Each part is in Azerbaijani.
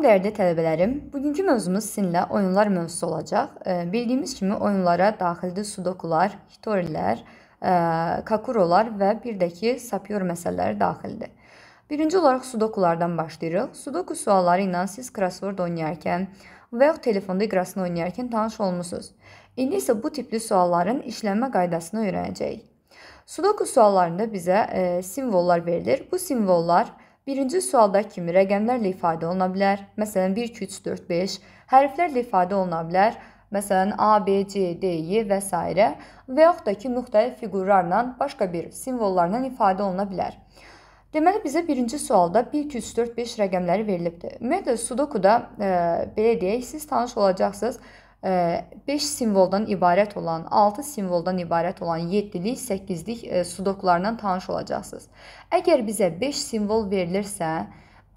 Dəyərli tələbələrim, bugünkü mövzumuz sizinlə oyunlar mövzusu olacaq. Bildiyimiz kimi oyunlara daxildir sudokular, hitorilər, kakurolar və bir də ki, sapyor məsələləri daxildir. Birinci olaraq sudokulardan başlayırıq. Sudoku sualları ilə siz krossword oynayarkən və yaxud telefonda iqrasını oynayarkən tanış olmusunuz. İndi isə bu tipli sualların işlənmə qaydasını öyrənəcəyik. Sudoku suallarında bizə simvollar verilir. Bu simvollar Birinci sualda kimi rəqəmlərlə ifadə oluna bilər. Məsələn 1 2 3 4 5 hərflərlə ifadə oluna bilər. Məsələn A, B, C, D, E və s. və yaxud da ki müxtəlif fiqurlarla, başqa bir simvollarla ifadə oluna bilər. Deməli bizə birinci sualda 1 2 3 4 5 rəqəmləri verilibdir. Ümumiyyətlə Sudoku-da e, belə deyək, siz tanış olacaqsınız. 5 simvoldan ibarət olan, 6 simvoldan ibarət olan 7-lik, 8-lik sudoklarla tanış olacaqsınız. Əgər bizə 5 simvol verilirsə,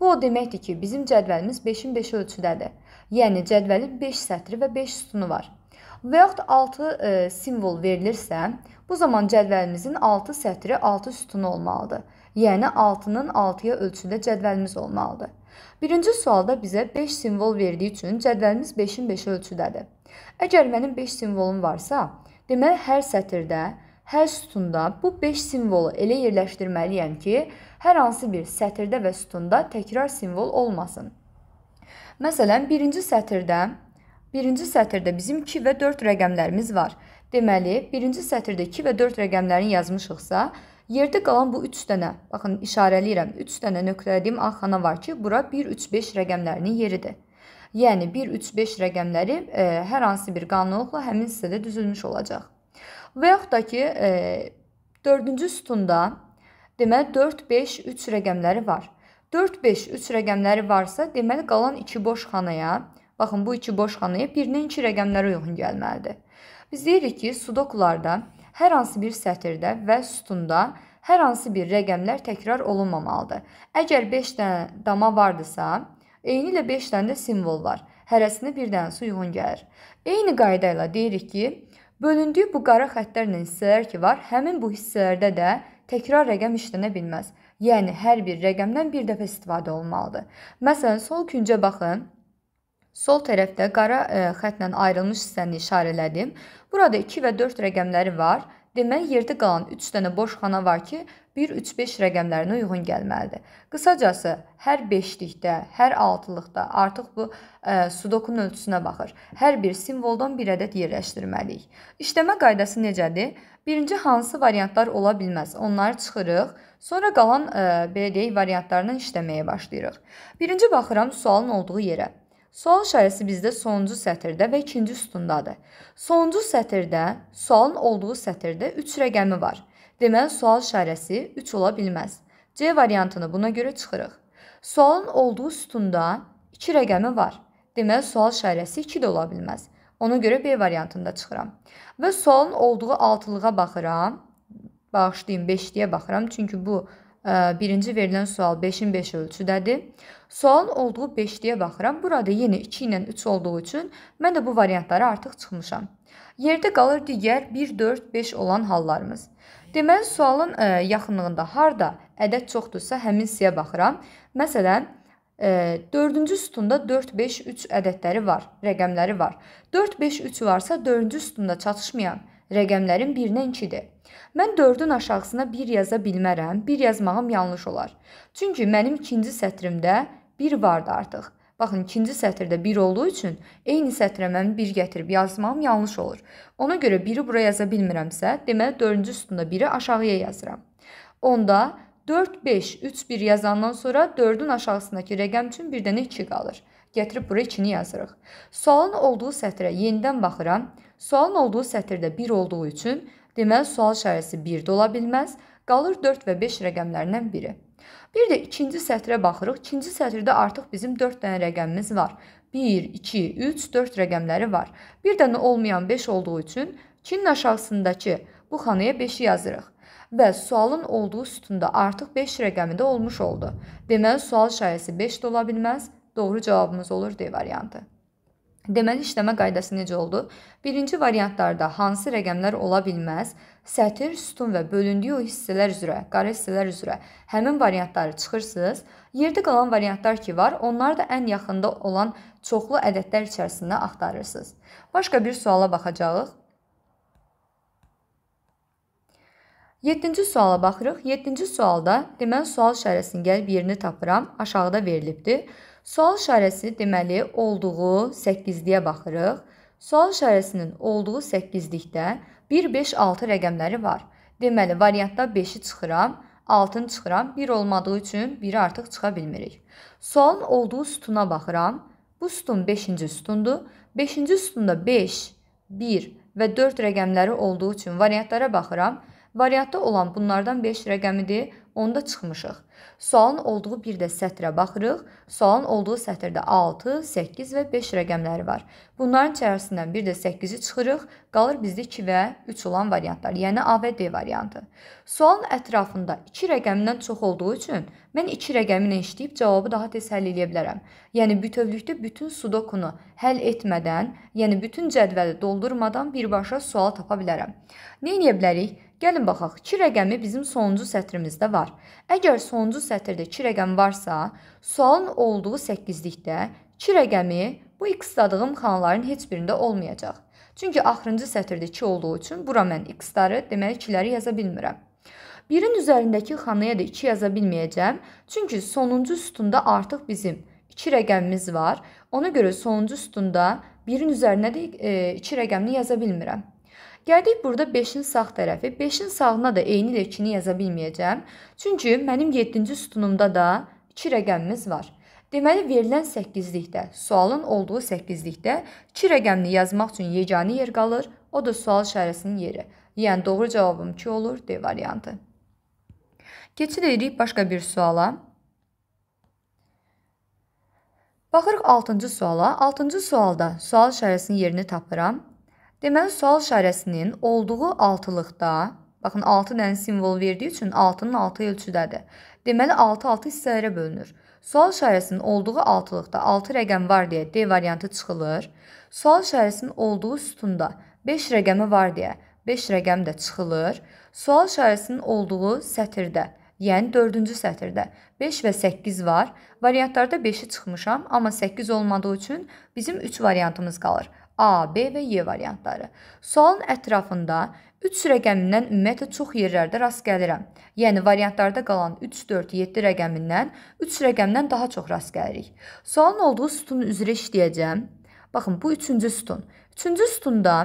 bu o deməkdir ki, bizim cədvəlimiz 5-in 5 ölçüdədir. Yəni cədvəlin 5 sətri və 5 sütunu var. Və yaxud 6 e, simvol verilirsə, bu zaman cədvəlimizin 6 sətri, 6 sütunu olmalıdır. Yəni 6-nın 6-ya ölçüdə cədvəlimiz olmalıdır. Birinci sualda bizə 5 simvol verdiyi üçün cədvəlimiz 5-in 5-i ölçüdədir. Əgər mənim 5 simvolum varsa, deməli hər sətirdə, hər sütunda bu 5 simvolu elə yerləşdirməliyəm ki, hər hansı bir sətirdə və sütunda təkrar simvol olmasın. Məsələn, birinci sətirdə Birinci sətirdə bizim 2 və 4 rəqəmlərimiz var. Deməli, birinci sətirdə 2 və 4 rəqəmlərini yazmışıqsa, Yerdə qalan bu 3 dənə, baxın işarələyirəm, 3 dənə nöqtələdiyim A xana var ki, bura 1, 3, 5 rəqəmlərinin yeridir. Yəni 1, 3, 5 rəqəmləri e, hər hansı bir qanunuqla həmin hissədə düzülmüş olacaq. Və yaxud da ki, e, 4-cü sütunda deməli 4, 5, 3 rəqəmləri var. 4, 5, 3 rəqəmləri varsa, deməli qalan 2 boş xanaya, baxın bu 2 boş xanaya 1-nin 2 rəqəmləri uyğun gəlməlidir. Biz deyirik ki, sudokularda hər hansı bir sətirdə və sütunda hər hansı bir rəqəmlər təkrar olunmamalıdır. Əgər 5 dənə dama vardısa, eyni ilə 5 dənə də simvol var. Hərəsinə bir dənəsi uyğun gəlir. Eyni qayda ilə deyirik ki, bölündüyü bu qara xəttlərlə hissələr ki var, həmin bu hissələrdə də təkrar rəqəm işlənə bilməz. Yəni hər bir rəqəmdən bir dəfə istifadə olmalıdır. Məsələn, sol küncə baxın. Sol tərəfdə qara ə, e, xəttlə ayrılmış hissəni işarələdim. Burada 2 və 4 rəqəmləri var. Demək, yerdə qalan 3 dənə boş xana var ki, 1, 3, 5 rəqəmlərinə uyğun gəlməlidir. Qısacası, hər 5-likdə, hər 6-lıqda artıq bu ə, e, sudokun ölçüsünə baxır. Hər bir simvoldan bir ədəd yerləşdirməliyik. İşləmə qaydası necədir? Birinci hansı variantlar ola bilməz? Onları çıxırıq, sonra qalan ə, e, belə deyək variantlarla işləməyə başlayırıq. Birinci baxıram sualın olduğu yerə. Sual işarəsi bizdə sonuncu sətirdə və ikinci sütundadır. Sonuncu sətirdə, sualın olduğu sətirdə 3 rəqəmi var. Deməli, sual işarəsi 3 ola bilməz. C variantını buna görə çıxırıq. Sualın olduğu sütunda 2 rəqəmi var. Deməli, sual işarəsi 2 də ola bilməz. Ona görə B variantında çıxıram. Və sualın olduğu altılığa baxıram. Bağışlayın, 5-liyə baxıram. Çünki bu 5 birinci verilən sual 5-in 5 ölçüdədir. Sualın olduğu 5-liyə baxıram. Burada yenə 2 ilə 3 olduğu üçün mən də bu variantlara artıq çıxmışam. Yerdə qalır digər 1, 4, 5 olan hallarımız. Deməli, sualın e, yaxınlığında harda ədəd çoxdursa, həmin siyə baxıram. Məsələn, 4-cü e, sütunda 4, 5, 3 ədədləri var, rəqəmləri var. 4, 5, 3 varsa, 4-cü sütunda çatışmayan Rəqəmlərin birinə ikidir. Mən 4-ün aşağısına 1 yaza bilmərəm, 1 yazmağım yanlış olar. Çünki mənim ikinci sətrimdə 1 vardı artıq. Baxın, ikinci sətirdə 1 olduğu üçün eyni sətrə mən 1 gətirib yazmağım yanlış olur. Ona görə 1-i bura yaza bilmirəmsə, deməli 4-cü sütunda 1-i aşağıya yazıram. Onda 4 5 3 1 yazandan sonra 4-ün aşağısındakı rəqəm üçün bir dənə 2 qalır. Gətirib bura 2-ni yazırıq. Sualın olduğu sətrə yenidən baxıram. Sualın olduğu sətirdə 1 olduğu üçün deməli sual işarəsi 1 də ola bilməz, qalır 4 və 5 rəqəmlərindən biri. Bir də ikinci sətrə baxırıq. İkinci sətirdə artıq bizim 4 dənə rəqəmimiz var. 1, 2, 3, 4 rəqəmləri var. Bir dənə olmayan 5 olduğu üçün 2-nin aşağısındakı bu xanaya 5-i yazırıq. Və sualın olduğu sütunda artıq 5 rəqəmi də olmuş oldu. Deməli sual işarəsi 5 də ola bilməz. Doğru cavabımız olur D variantı. Deməli işləmə qaydası necə oldu? Birinci variantlarda hansı rəqəmlər ola bilməz? Sətir, sütun və bölündüyü o hissələr üzrə, qara hissələr üzrə həmin variantları çıxırsınız. Yerdə qalan variantlar ki var, onları da ən yaxında olan çoxlu ədədlər içərisində axtarırsınız. Başqa bir suala baxacağıq. 7-ci suala baxırıq. 7-ci sualda deməli sual işarəsinin gəlib yerini tapıram. Aşağıda verilibdir. Sual işarəsi deməli olduğu 8-liyə baxırıq. Sual işarəsinin olduğu 8-likdə 1, 5, 6 rəqəmləri var. Deməli variantda 5-i çıxıram, 6-nı çıxıram, 1 olmadığı üçün 1-i artıq çıxa bilmirik. Sualın olduğu sütuna baxıram. Bu sütun 5-ci sütundur. 5-ci sütunda 5, 1 və 4 rəqəmləri olduğu üçün variantlara baxıram. Variantda olan bunlardan 5 rəqəmidir onda çıxmışıq. Sualın olduğu bir də sətrə baxırıq. Sualın olduğu sətrdə 6, 8 və 5 rəqəmləri var. Bunların içərisindən bir də 8-i çıxırıq. Qalır bizdə 2 və 3 olan variantlar, yəni A və D variantı. Sualın ətrafında 2 rəqəmindən çox olduğu üçün mən 2 rəqəmi ilə işləyib cavabı daha tez həll edə bilərəm. Yəni bütövlükdə bütün sudokunu həll etmədən, yəni bütün cədvəli doldurmadan birbaşa sual tapa bilərəm. Nə edə bilərik? Gəlin baxaq, 2 rəqəmi bizim sonuncu sətrimizdə var. Əgər sonuncu sətirdə 2 rəqəm varsa, sualın olduğu 8-likdə 2 rəqəmi bu x-dadığım xanaların heç birində olmayacaq. Çünki axırıncı sətirdə 2 olduğu üçün bura mən x-ları, deməli 2-ləri yaza bilmirəm. 1-in üzərindəki xanaya da 2 yaza bilməyəcəm, çünki sonuncu sütunda artıq bizim 2 rəqəmimiz var. Ona görə sonuncu sütunda 1-in üzərinə də 2 e, rəqəmini yaza bilmirəm. Gəldik burada 5-in sağ tərəfi. 5-in sağına da eyni ilə 2-ni yaza bilməyəcəm. Çünki mənim 7-ci sütunumda da 2 rəqəmimiz var. Deməli, verilən 8-likdə, sualın olduğu 8-likdə 2 rəqəmini yazmaq üçün yeganə yer qalır, o da sual işarəsinin yeri. Yəni, doğru cavabım 2 olur, D variantı. Keçirik başqa bir suala. Baxırıq 6-cı suala. 6-cı sualda sual işarəsinin yerini tapıram. Deməli sual işarəsinin olduğu altılıqda, baxın 6 dənə simvol verdiyi üçün 6-nın 6 ölçüdədir. Deməli 6 6 hissələrə bölünür. Sual işarəsinin olduğu altılıqda 6 rəqəm var deyə D variantı çıxılır. Sual işarəsinin olduğu sütunda 5 rəqəmi var deyə 5 rəqəm də çıxılır. Sual işarəsinin olduğu sətirdə, yəni 4-cü sətirdə 5 və 8 var. Variantlarda 5-i çıxmışam, amma 8 olmadığı üçün bizim 3 variantımız qalır. A, B və Y variantları. Sualın ətrafında 3 rəqəmindən ümumiyyətlə çox yerlərdə rast gəlirəm. Yəni variantlarda qalan 3, 4, 7 rəqəmindən 3 rəqəmdən daha çox rast gəlirik. Sualın olduğu sütunun üzrə işləyəcəm. Baxın, bu 3-cü sütun. 3-cü sütunda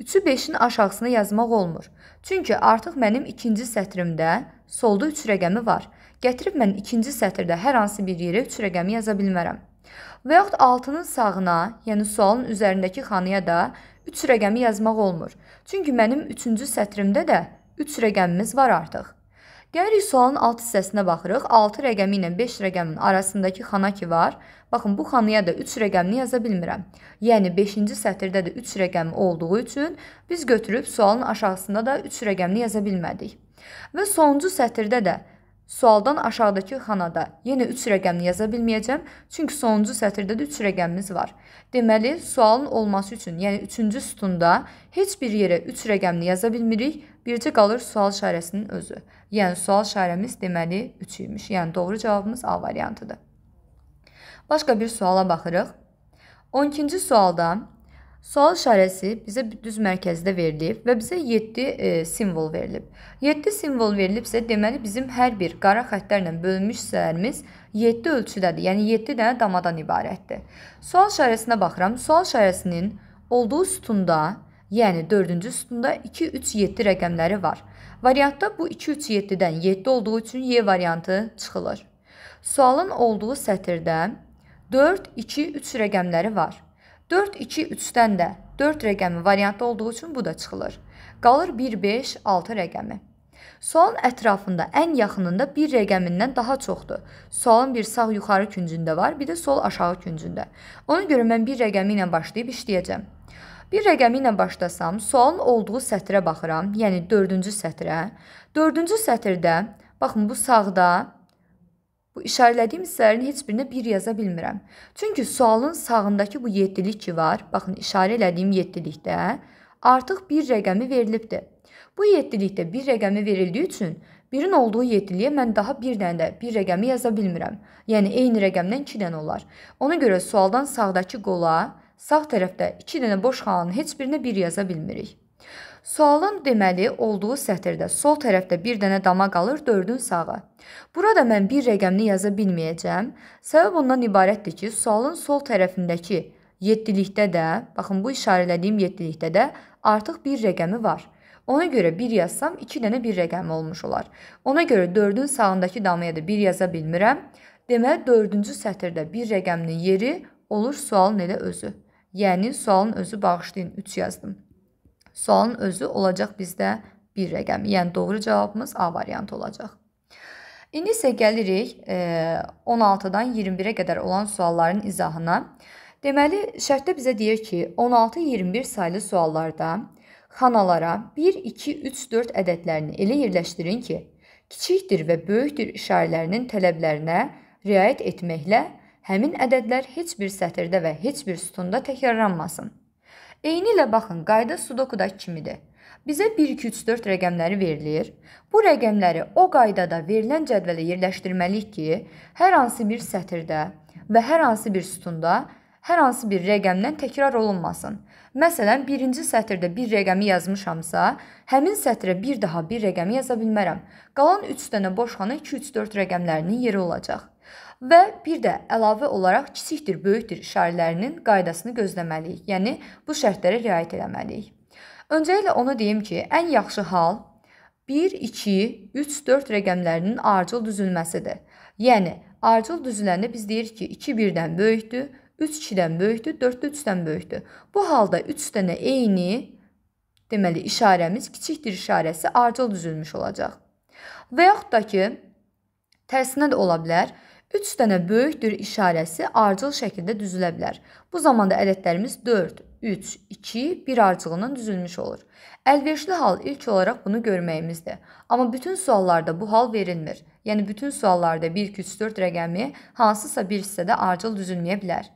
3-ü 5-in aşağısına yazmaq olmur. Çünki artıq mənim 2-ci sətrimdə solda 3 rəqəmi var. Gətirib mən 2-ci sətirdə hər hansı bir yerə 3 rəqəmi yaza bilmərəm. Və yaxud altının sağına, yəni sualın üzərindəki xanaya da 3 rəqəmi yazmaq olmur. Çünki mənim 3-cü sətrimdə də 3 rəqəmimiz var artıq. Gəlirik sualın alt hissəsinə baxırıq. 6 rəqəmi ilə 5 rəqəmin arasındakı xana ki var. Baxın, bu xanaya da 3 rəqəmini yaza bilmirəm. Yəni 5-ci sətirdə də 3 rəqəmi olduğu üçün biz götürüb sualın aşağısında da 3 rəqəmini yaza bilmədik. Və sonuncu sətirdə də Sualdan aşağıdakı xanada yenə 3 rəqəmini yaza bilməyəcəm, çünki sonuncu sətirdə də 3 rəqəmimiz var. Deməli, sualın olması üçün, yəni 3-cü sütunda heç bir yerə 3 rəqəmini yaza bilmirik, bircə qalır sual işarəsinin özü. Yəni sual işarəmiz deməli 3 imiş. Yəni doğru cavabımız A variantıdır. Başqa bir suala baxırıq. 12-ci sualda Sual işarəsi bizə düz mərkəzdə verilib və bizə 7 e, simvol verilib. 7 simvol verilibsə, deməli bizim hər bir qara xəttlərlə bölünmüş hissələrimiz 7 ölçüdədir. Yəni 7 dənə damadan ibarətdir. Sual işarəsinə baxıram. Sual işarəsinin olduğu sütunda, yəni 4-cü sütunda 2, 3, 7 rəqəmləri var. Variantda bu 2, 3, 7-dən 7 olduğu üçün Y variantı çıxılır. Sualın olduğu sətirdə 4, 2, 3 rəqəmləri var. 4 2 3-dən də 4 rəqəmi variantda olduğu üçün bu da çıxılır. Qalır 1 5 6 rəqəmi. Sualın ətrafında ən yaxınında bir rəqəmindən daha çoxdur. Sualın bir sağ yuxarı küncündə var, bir də sol aşağı küncündə. Ona görə mən bir rəqəmi ilə başlayıb işləyəcəm. Bir rəqəmi ilə başlasam, sualın olduğu sətrə baxıram, yəni 4-cü sətrə. 4-cü sətirdə baxın bu sağda Bu işarələdiyim hissələrin heç birinə 1 yaza bilmirəm. Çünki sualın sağındakı bu 7-lik ki var, baxın işarə elədiyim 7-likdə artıq 1 rəqəmi verilibdi. Bu 7-likdə 1 rəqəmi verildiyi üçün 1-in olduğu 7-liyə mən daha 1 dənə də 1 rəqəmi yaza bilmirəm. Yəni eyni rəqəmdən 2 dənə olar. Ona görə sualdan sağdakı qola, sağ tərəfdə 2 dənə boş xalanın heç birinə 1 yaza bilmirik. Sualın deməli olduğu sətirdə sol tərəfdə bir dənə dama qalır, 4-ün sağı. Burada mən bir rəqəmini yaza bilməyəcəm. Səbəb ondan ibarətdir ki, sualın sol tərəfindəki 7-likdə də, baxın bu işarələdiyim 7-likdə də artıq bir rəqəmi var. Ona görə 1 yazsam 2 dənə bir rəqəmi olmuş olar. Ona görə 4-ün sağındakı damaya da 1 yaza bilmirəm. Deməli 4-cü sətirdə bir rəqəminin yeri olur sualın elə özü. Yəni sualın özü bağışlayın 3 yazdım. Sualın özü olacaq bizdə bir rəqəmi. Yəni doğru cavabımız A variantı olacaq. İndi isə gəlirik 16-dan e, 21-ə qədər olan sualların izahına. Deməli, şərtdə bizə deyir ki, 16-21 saylı suallarda xanalara 1, 2, 3, 4 ədədlərini elə yerləşdirin ki, kiçikdir və böyükdür işarələrinin tələblərinə riayət etməklə həmin ədədlər heç bir sətirdə və heç bir sütunda təkrarlanmasın. Eyni ilə baxın, qayda sudokudakı kimidir. Bizə 1 2 3 4 rəqəmləri verilir. Bu rəqəmləri o qaydada verilən cədvələ yerləşdirməliyik ki, hər hansı bir sətirdə və hər hansı bir sütunda hər hansı bir rəqəmdən təkrar olunmasın. Məsələn, 1-ci sətirdə bir rəqəmi yazmışamsa, həmin sətrə bir daha bir rəqəmi yaza bilmərəm. Qalan 3 dənə boş xana 2 3 4 rəqəmlərinin yeri olacaq. Və bir də əlavə olaraq kiçikdir, böyükdür işarələrinin qaydasını gözləməliyik. Yəni bu şərtlərə riayət etməliyik. Öncəliklə onu deyim ki, ən yaxşı hal 1, 2, 3, 4 rəqəmlərinin arıcıl düzülməsidir. Yəni arıcıl düzüləni biz deyirik ki, 2 1-dən böyükdür, 3 2-dən böyükdür, 4 də 3-dən böyükdür. Bu halda 3 dənə eyni, deməli işarəmiz kiçikdir işarəsi arıcıl düzülmüş olacaq. Və yaxud da ki, tərsinə də ola bilər. 3 dənə böyükdür işarəsi arcıl şəkildə düzülə bilər. Bu zamanda ədədlərimiz 4, 3, 2, 1 arcılından düzülmüş olur. Əlverişli hal ilk olaraq bunu görməyimizdir. Amma bütün suallarda bu hal verilmir. Yəni bütün suallarda 1, 2, 3, 4 rəqəmi hansısa bir hissədə arcıl düzülməyə bilər.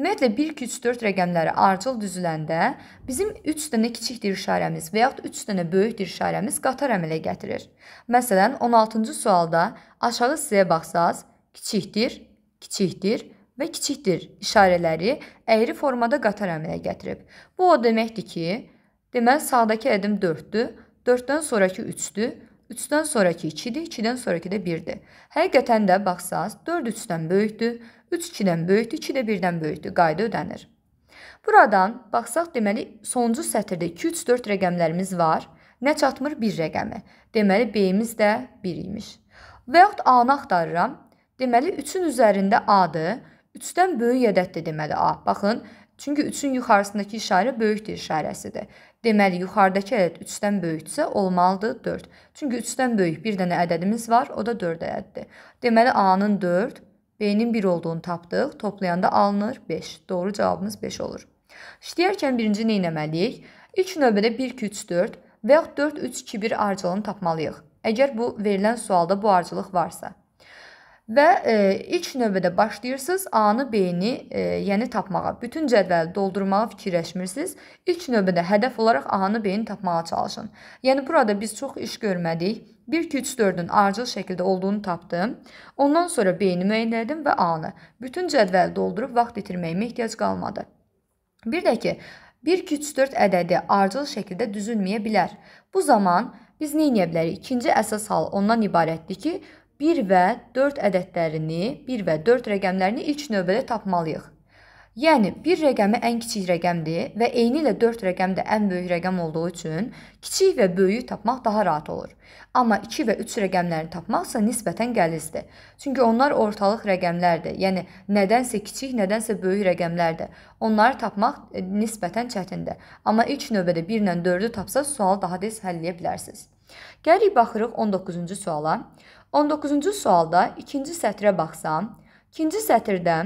Ümumiyyətlə 1, 2, 3, 4 rəqəmləri arcıl düzüləndə bizim 3 dənə kiçik dir işarəmiz və yaxud 3 dənə böyük dir işarəmiz qatar əmələ gətirir. Məsələn, 16-cı sualda aşağı hissəyə baxsaz, kiçikdir, kiçikdir və kiçikdir işarələri əyri formada qatar əmələ gətirib. Bu o deməkdir ki, deməli sağdakı ədim 4-dür, 4-dən sonrakı 3-dür, 3-dən sonrakı 2-dir, 2-dən sonrakı da 1-dir. Həqiqətən də baxsaz, 4 3-dən böyükdür, 3 2-dən böyükdür, 2 də 1-dən böyükdür, qayda ödənir. Buradan baxsaq deməli sonuncu sətirdə 2 3 4 rəqəmlərimiz var. Nə çatmır 1 rəqəmi. Deməli B-imiz də 1 imiş. Və yaxud A-nı axtarıram. Deməli 3-ün üzərində A-dır. 3-dən böyük ədəddir deməli A. Baxın, çünki 3-ün yuxarısındakı işarə böyükdür işarəsidir. Deməli yuxarıdakı ədəd 3-dən böyüksə olmalıdır 4. Çünki 3-dən böyük bir dənə ədədimiz var, o da 4 ədəddir. Deməli A-nın 4, B-nin 1 olduğunu tapdıq. Toplayanda alınır 5. Doğru cavabımız 5 olur. İşləyərkən birinci nə etməliyik? İlk növbədə 1 2 3 4 və yaxud 4 3 2 1 arcılığını tapmalıyıq. Əgər bu verilən sualda bu arcılıq varsa. Və e, ilk növbədə başlayırsınız A-nı, B-ni, e, yəni tapmağa. Bütün cədvəli doldurmağa fikirləşmirsiniz. İlk növbədə hədəf olaraq A-nı, B-ni tapmağa çalışın. Yəni burada biz çox iş görmədik. 1 2 3 4-ün ardıcıl şəkildə olduğunu tapdım. Ondan sonra B-ni müəyyənlədim və A-nı. Bütün cədvəli doldurub vaxt itirməyimə ehtiyac qalmadı. Bir də ki, 1 2 3 4 ədədi ardıcıl şəkildə düzülməyə bilər. Bu zaman biz nə edə bilərik? İkinci əsas hal ondan ibarətdir ki, 1 və 4 ədədlərini, 1 və 4 rəqəmlərini ilk növbədə tapmalıyıq. Yəni 1 rəqəmi ən kiçik rəqəmdir və eynilə 4 rəqəm də ən böyük rəqəm olduğu üçün kiçik və böyüyü tapmaq daha rahat olur. Amma 2 və 3 rəqəmlərini tapmaqsa nisbətən qəlizdir. Çünki onlar ortalıq rəqəmlərdir. Yəni nədənsə kiçik, nədənsə böyük rəqəmlərdir. Onları tapmaq e, nisbətən çətindir. Amma ilk növbədə 1 ilə 4-ü tapsa sualı daha tez həlləyə bilərsiniz. Gəlirik baxırıq 19-cu suala. 19-cu sualda ikinci sətrə baxsam, ikinci sətirdə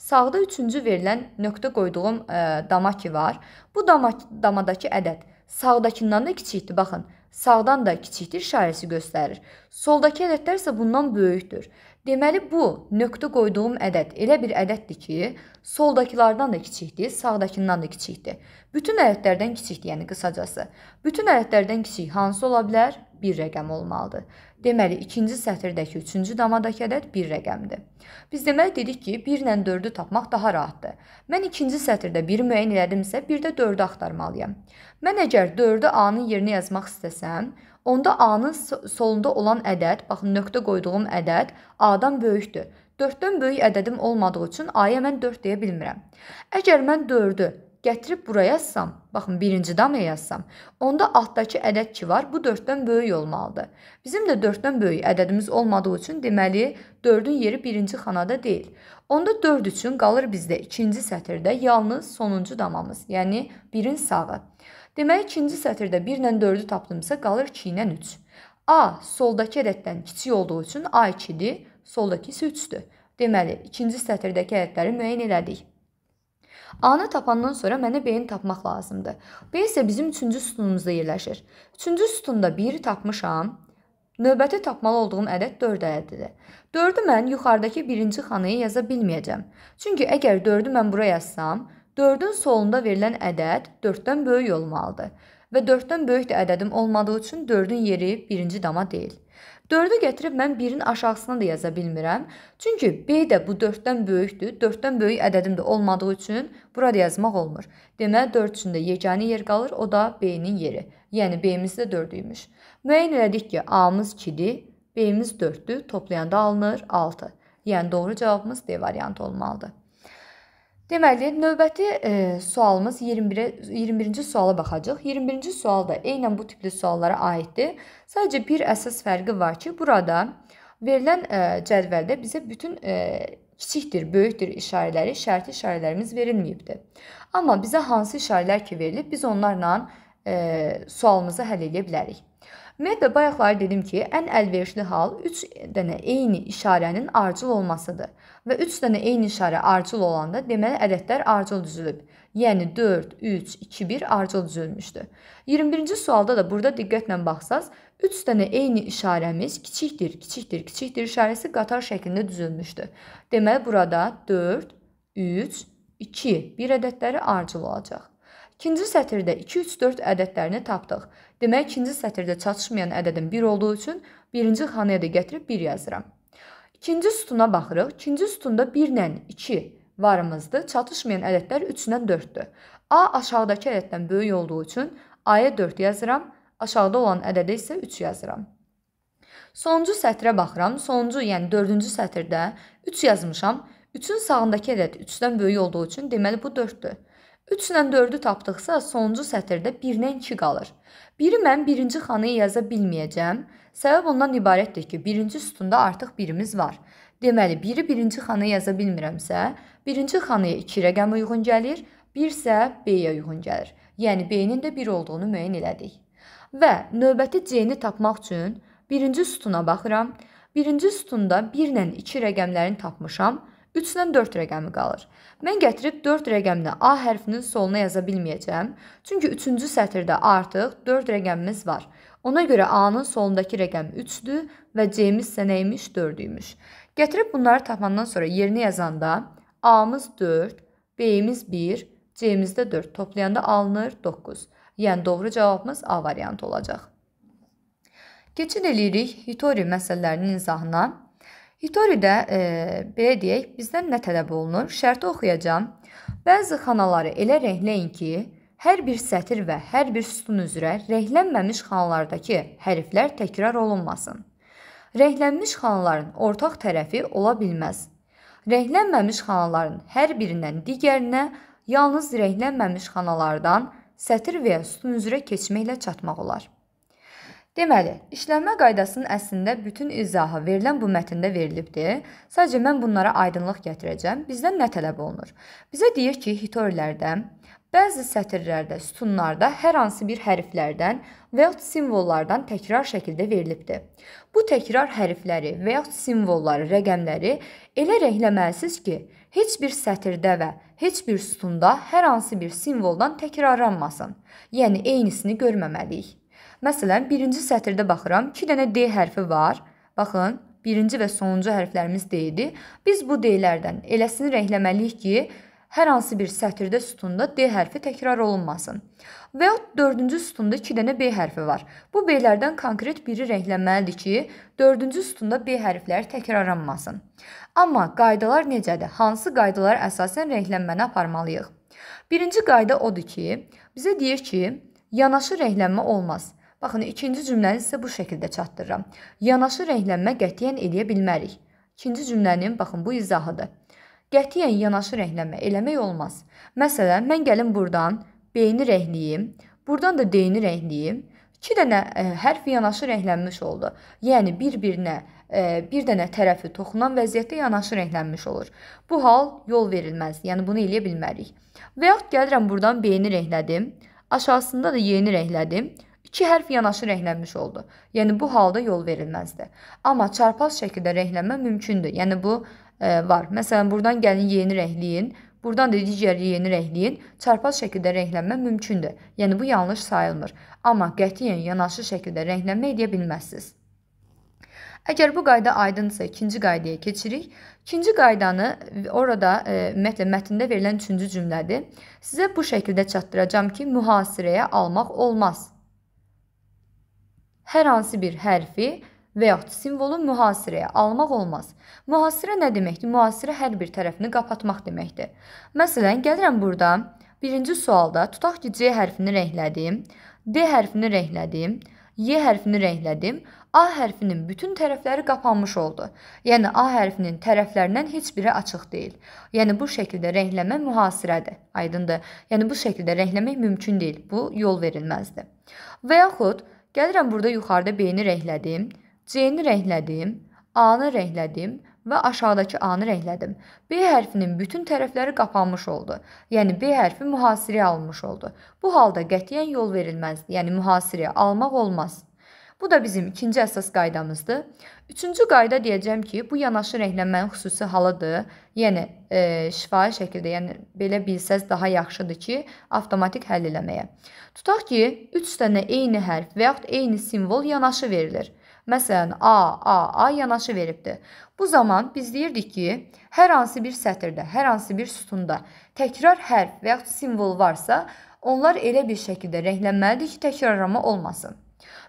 sağda üçüncü verilən nöqtə qoyduğum ə, e, damaki var. Bu damak damadakı ədəd sağdakından da kiçikdir. Baxın, sağdan da kiçikdir işarəsi göstərir. Soldakı ədədlər isə bundan böyükdür. Deməli bu nöqtə qoyduğum ədəd elə bir ədəddir ki, soldakılardan da kiçikdir, sağdakından da kiçikdir. Bütün ədədlərdən kiçikdir, yəni qısacası. Bütün ədədlərdən kiçik hansı ola bilər? bir rəqəm olmalıdır. Deməli, ikinci sətirdəki 3-cü damadakı ədəd 1 rəqəmdir. Biz deməli dedik ki, 1 ilə 4-ü tapmaq daha rahatdır. Mən ikinci sətirdə 1-i müəyyən elədimsə, bir də 4-ü axtarmalıyam. Mən əgər 4-ü A-nın yerinə yazmaq istəsəm, 4 Onda A-nın solunda olan ədəd, baxın nöqtə qoyduğum ədəd A-dan böyükdür. 4-dən böyük ədədim olmadığı üçün A-ya mən 4 deyə bilmirəm. Əgər mən 4-ü gətirib bura yazsam, baxın birinci damaya yazsam, onda altdakı ədəd ki var, bu 4-dən böyük olmalıdır. Bizim də 4-dən böyük ədədimiz olmadığı üçün deməli 4-ün yeri birinci xanada deyil. Onda 4 üçün qalır bizdə ikinci sətirdə yalnız sonuncu damamız, yəni 1-in sağı. Demək ikinci sətirdə 1 ilə 4-ü tapdımsa qalır 2 ilə 3. A soldakı ədəddən kiçik olduğu üçün A2-dir, soldakı isə 3-dür. Deməli, ikinci sətirdəki ədədləri müəyyən elədik. A-nı tapandan sonra mənə B-ni tapmaq lazımdır. B isə bizim 3-cü sütunumuzda yerləşir. 3-cü sütunda 1-i tapmışam. Növbəti tapmalı olduğum ədəd 4 ədədidir. 4-ü mən yuxarıdakı 1-ci xanaya yaza bilməyəcəm. Çünki əgər 4-ü mən bura yazsam, 4-ün solunda verilən ədəd 4-dən böyük olmalıdır və 4-dən böyük də ədədim olmadığı üçün 4-ün yeri birinci dama deyil. 4-ü gətirib mən 1-in aşağısına da yaza bilmirəm. Çünki B də bu 4-dən böyükdür. 4-dən böyük ədədim də olmadığı üçün burada yazmaq olmur. Deməli 4 üçün də yeganə yer qalır, o da B-nin yeri. Yəni B-imiz də 4 imiş. Müəyyən elədik ki, A-mız 2-dir, B-imiz 4-dür, toplayanda alınır 6. Yəni doğru cavabımız D variantı olmalıdır. Deməli, növbəti e, sualımız 21-ə 21-ci suala baxacağıq. 21-ci sual da eynən bu tipli suallara aiddir. Sadəcə bir əsas fərqi var ki, burada verilən e, cədvəldə bizə bütün e, kiçikdir, böyükdür işarələri, şərti işarələrimiz verilməyibdi. Amma bizə hansı işarələr ki verilib, biz onlarla e, sualımızı həll edə bilərik. Ümumiyyətlə, bayaqlar dedim ki, ən əlverişli hal 3 dənə eyni işarənin arcıl olmasıdır. Və 3 dənə eyni işarə arcıl olanda, deməli ədədlər arcıl düzülüb. Yəni 4, 3, 2, 1 arcıl düzülmüşdür. 21-ci sualda da burada diqqətlə baxsaz, 3 dənə eyni işarəmiz kiçikdir, kiçikdir, kiçikdir işarəsi qatar şəklində düzülmüşdür. Deməli burada 4, 3, 2, 1 ədədləri arcıl olacaq. İkinci sətirdə 2, 3, 4 ədədlərini tapdıq. Demək, ikinci sətirdə çatışmayan ədədin 1 olduğu üçün birinci xanaya da gətirib 1 yazıram. İkinci sütuna baxırıq. İkinci sütunda 1 ilə 2 varımızdır. Çatışmayan ədədlər 3-dən 4-dür. A aşağıdakı ədəddən böyük olduğu üçün A-ya 4 yazıram. Aşağıda olan ədədə isə 3 yazıram. Sonuncu sətrə baxıram. Sonuncu, yəni 4-cü sətirdə 3 yazmışam. 3-ün sağındakı ədəd 3-dən böyük olduğu üçün deməli bu 4-dür. 3 ilə 4-ü tapdıqsa sonuncu sətirdə 1-lə 2 qalır. Biri mən birinci xanı yaza bilməyəcəm. Səbəb ondan ibarətdir ki, birinci sütunda artıq birimiz var. Deməli, biri birinci xanı yaza bilmirəmsə, birinci xanaya 2 rəqəm uyğun gəlir, 1 isə B-yə uyğun gəlir. Yəni B-nin də 1 olduğunu müəyyən elədik. Və növbəti C-ni tapmaq üçün birinci sütuna baxıram. Birinci sütunda 1 ilə 2 rəqəmlərini tapmışam. 3-dən 4 rəqəmi qalır. Mən gətirib 4 rəqəmini A hərfinin soluna yaza bilməyəcəm, çünki 3-cü sətirdə artıq 4 rəqəmimiz var. Ona görə A-nın solundakı rəqəm 3-dür və C-miz isə nəymiş? 4-üymüş. Gətirib bunları tapandan sonra yerinə yazanda A-mız 4, B-miz 1, C-miz də 4. Toplayanda alınır 9. Yəni doğru cavabımız A variantı olacaq. Keçid eləyirik Hitori məsələlərinin izahına. Hitoridə e, belə deyək, bizdən nə tələb olunur? Şərti oxuyacağam. Bəzi xanaları elə rəngləyin ki, hər bir sətir və hər bir sütun üzrə rənglənməmiş xanalardakı hərflər təkrar olunmasın. Rənglənmiş xanaların ortaq tərəfi ola bilməz. Rənglənməmiş xanaların hər birindən digərinə yalnız rənglənməmiş xanalardan sətir və ya sütun üzrə keçməklə çatmaq olar. Deməli, işlənmə qaydasının əslində bütün izahı verilən bu mətndə verilibdir. Sadəcə mən bunlara aydınlıq gətirəcəm. Bizdən nə tələb olunur? Bizə deyir ki, hitorilərdə bəzi sətirlərdə, sütunlarda hər hansı bir hərflərdən və yaxud simvollardan təkrar şəkildə verilibdir. Bu təkrar hərfləri və yaxud simvolları, rəqəmləri elə rəngləməlisiniz ki, heç bir sətirdə və heç bir sütunda hər hansı bir simvoldan təkrarlanmasın. Yəni eynisini görməməliyik. Məsələn, birinci sətirdə baxıram, 2 dənə D hərfi var. Baxın, birinci və sonuncu hərflərimiz D-dir. Biz bu D-lərdən eləsini rəngləməliyik ki, hər hansı bir sətirdə sütunda D hərfi təkrar olunmasın. Və ya 4-cü sütunda 2 dənə B hərfi var. Bu B-lərdən konkret biri rənglənməlidir ki, 4-cü sütunda B hərfləri təkrarlanmasın. Amma qaydalar necədir? Hansı qaydalar əsasən rənglənməni aparmalıyıq? Birinci qayda odur ki, bizə deyir ki, yanaşı rənglənmə olmaz. Baxın, ikinci cümləni sizə bu şəkildə çatdırıram. Yanaşı rənglənmə qətiyyən eləyə bilmərik. İkinci cümlənin, baxın, bu izahıdır. Qətiyyən yanaşı rənglənmə eləmək olmaz. Məsələn, mən gəlim buradan B-ni rəngləyim, buradan da D-ni rəngləyim. 2 dənə ə, e, hərf yanaşı rənglənmiş oldu. Yəni bir-birinə e, bir dənə tərəfi toxunan vəziyyətdə yanaşı rənglənmiş olur. Bu hal yol verilməz. Yəni bunu eləyə bilmərik. Və yaxud gəlirəm buradan B-ni rənglədim. Aşağısında da Y-ni rənglədim. İki hərf yanaşı rehlənmiş oldu. Yəni bu halda yol verilməzdi. Amma çarpaz şəkildə rehlənmə mümkündür. Yəni bu e, var. Məsələn, buradan gəlin yeni rəhliyin, buradan da digər yeni rəhliyin çarpaz şəkildə rehlənmə mümkündür. Yəni bu yanlış sayılmır. Amma qətiyyən yanaşı şəkildə rehlənmə edə bilməzsiniz. Əgər bu qayda aydındsa, ikinci qaydaya keçirik. İkinci qaydanı orada e, ümumiyyətlə mətndə verilən üçüncü cümlədir. Sizə bu şəkildə çatdıracağam ki, mühasirəyə almaq olmaz hər hansı bir hərfi və yaxud simvolu mühasirəyə almaq olmaz. Mühasirə nə deməkdir? Mühasirə hər bir tərəfini qapatmaq deməkdir. Məsələn, gəlirəm burada. Birinci sualda tutaq ki, C hərfini rənglədim, D hərfini rənglədim, Y hərfini rənglədim. A hərfinin bütün tərəfləri qapanmış oldu. Yəni A hərfinin tərəflərindən heç biri açıq deyil. Yəni bu şəkildə rəngləmə mühasirədir. Aydındır? Yəni bu şəkildə rəngləmək mümkün deyil. Bu yol verilməzdir. Və yaxud Gəlirəm burada yuxarıda B-ni rənglədim, C-ni rənglədim, A-nı rənglədim və aşağıdakı A-nı rənglədim. B hərfinin bütün tərəfləri qapanmış oldu. Yəni B hərfi mühasirəyə alınmış oldu. Bu halda qətiyyən yol verilməzdi. Yəni mühasirəyə almaq olmaz. Bu da bizim ikinci əsas qaydamızdır. Üçüncü qayda deyəcəm ki, bu yanaşı rənglənmənin xüsusi halıdır. Yəni e, şifahi şəkildə, yəni belə bilsəz daha yaxşıdır ki, avtomatik həll eləməyə. Tutaq ki, 3 dənə eyni hərf və yaxud eyni simvol yanaşı verilir. Məsələn, A, A, A yanaşı veribdi. Bu zaman biz deyirdik ki, hər hansı bir sətirdə, hər hansı bir sütunda təkrar hərf və yaxud simvol varsa, onlar elə bir şəkildə rənglənməlidir ki, təkrarlama olmasın.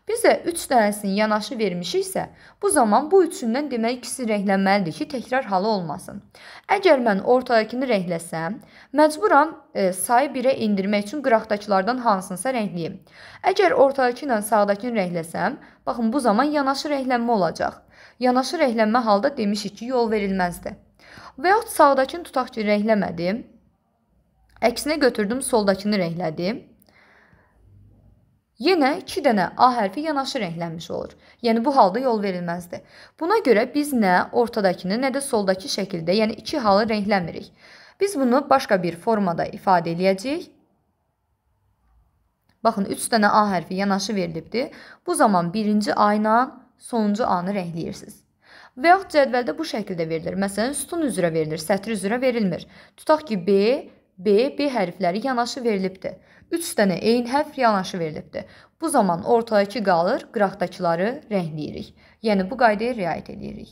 Biz də 3 dənəsini yanaşı vermişiksə, bu zaman bu üçündən demək ikisi rənglənməlidir ki, təkrar halı olmasın. Əgər mən ortadakını rəngləsəm, məcburam e, sayı 1-ə endirmək üçün qıraqdakılardan hansınsa rəngləyim. Əgər ortadakı ilə sağdakını rəngləsəm, baxın bu zaman yanaşı rənglənmə olacaq. Yanaşı rənglənmə halda demişik ki, yol verilməzdi. Və yaxud sağdakını tutaq ki, rəngləmədim. Əksinə götürdüm, soldakını rənglədim. Yenə 2 dənə A hərfi yanaşı rənglənmiş olur. Yəni bu halda yol verilməzdi. Buna görə biz nə ortadakını, nə də soldakı şəkildə, yəni iki halı rənglənmirik. Biz bunu başqa bir formada ifadə eləyəcəyik. Baxın, 3 dənə A hərfi yanaşı verilibdi. Bu zaman birinci A ilə sonuncu A-nı rəngləyirsiniz. Və yaxud cədvəldə bu şəkildə verilir. Məsələn, sütun üzrə verilir, sətri üzrə verilmir. Tutaq ki, B B, B hərfləri yanaşı verilibdir. 3 dənə eyni hərf yanaşı verilibdir. Bu zaman ortadakı qalır, qıraqdakıları rəngləyirik. Yəni bu qaydaya riayət edirik.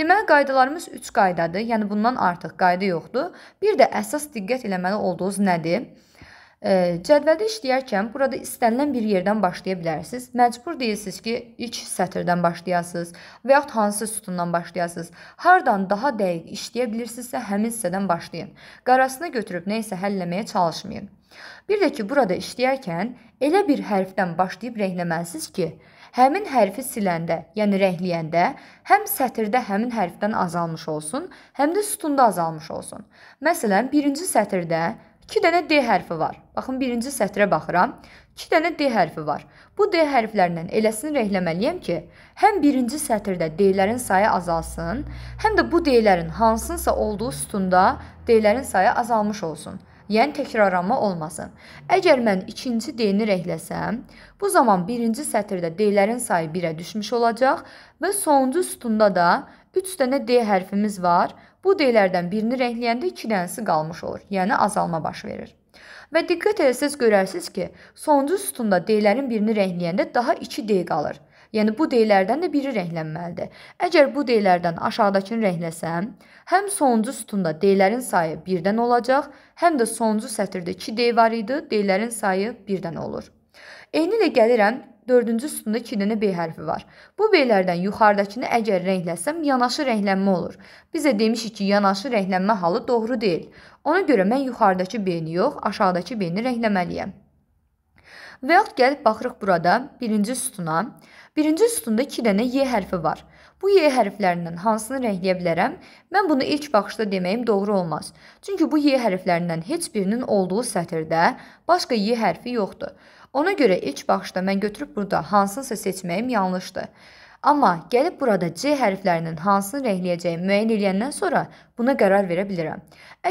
Deməli qaydalarımız 3 qaydadır. Yəni bundan artıq qayda yoxdur. Bir də əsas diqqət eləməli olduğunuz nədir? Cədvəli işləyərkən burada istənilən bir yerdən başlaya bilərsiniz. Məcbur deyilsiniz ki, iç sətirdən başlayasınız və yaxud hansı sütundan başlayasınız. Hardan daha dəqiq işləyə bilirsinizsə, həmin hissədən başlayın. Qarasına götürüb nə isə həlləməyə çalışmayın. Bir də ki, burada işləyərkən elə bir hərfdən başlayıb rəngləməlisiniz ki, həmin hərfi siləndə, yəni rəngləyəndə həm sətirdə həmin hərfdən azalmış olsun, həm də sütunda azalmış olsun. Məsələn, birinci sətirdə 2 dənə D hərfi var. Baxın, birinci sətrə baxıram. 2 dənə D hərfi var. Bu D hərflərindən eləsini rəhləməliyəm ki, həm birinci sətirdə D-lərin sayı azalsın, həm də bu D-lərin hansınsa olduğu sütunda D-lərin sayı azalmış olsun. Yəni təkrarlanma olmasın. Əgər mən ikinci D-ni rəhləsəm, bu zaman birinci sətirdə D-lərin sayı 1-ə düşmüş olacaq və sonuncu sütunda da 3 dənə D hərfimiz var. Bu deylərdən birini rəngləyəndə 2 dənəsi qalmış olur. Yəni azalma baş verir. Və diqqət etsəz görərsiniz ki, sonuncu sütunda deylərin birini rəngləyəndə daha 2 dey qalır. Yəni bu deylərdən də biri rənglənməlidir. Əgər bu deylərdən aşağıdakını rəngləsəm, həm sonuncu sütunda deylərin sayı 1-dən olacaq, həm də sonuncu sətirdə 2 dey var idi, deylərin sayı 1-dən olur. Eynilə gəlirəm dördüncü sütunda 2 dənə B hərfi var. Bu B-lərdən yuxarıdakını əgər rəngləsəm, yanaşı rənglənmə olur. Bizə demişik ki, yanaşı rənglənmə halı doğru deyil. Ona görə mən yuxarıdakı B-ni yox, aşağıdakı B-ni rəngləməliyəm. Və yaxud gəlib baxırıq burada birinci sütuna. Birinci sütunda 2 dənə Y hərfi var. Bu Y hərflərindən hansını rəngləyə bilərəm? Mən bunu ilk baxışda deməyim doğru olmaz. Çünki bu Y hərflərindən heç birinin olduğu sətirdə başqa Y hərfi yoxdur. Ona görə ilk baxışda mən götürüb burada hansınsa seçməyim yanlışdır. Amma gəlib burada C hərflərinin hansını rəngləyəcəyimi müəyyən edəndən sonra buna qərar verə bilərəm.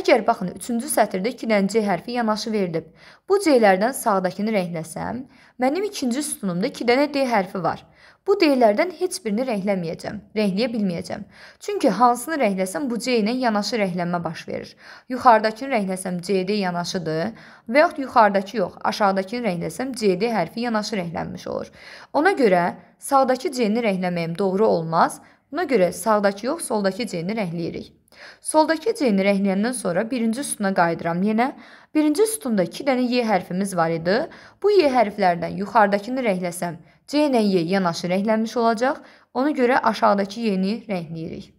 Əgər baxın 3-cü sətirdə 2 dənə C hərfi yanaşı verilib. Bu C-lərdən sağdakını rəngləsəm, mənim ikinci sütunumda 2 dənə D hərfi var. Bu D-lərdən heç birini rəngləməyəcəm, rəngləyə bilməyəcəm. Çünki hansını rəngləsəm bu C ilə yanaşı rənglənmə baş verir. Yuxarıdakını rəngləsəm CD yanaşıdır və yaxud yuxarıdakı yox, aşağıdakını rəngləsəm CD hərfi yanaşı rənglənmiş olur. Ona görə sağdakı C-ni rəngləməyim doğru olmaz. Buna görə sağdakı yox, soldakı C-ni rəngləyirik. Soldakı C-ni rəngləyəndən sonra birinci sütuna qayıdıram yenə. Birinci sütunda 2 dənə Y hərfimiz var idi. Bu Y hərflərdən yuxarıdakını rəngləsəm C ilə Y yanaşı rənglənmiş olacaq. Ona görə aşağıdakı Y-ni rəngləyirik.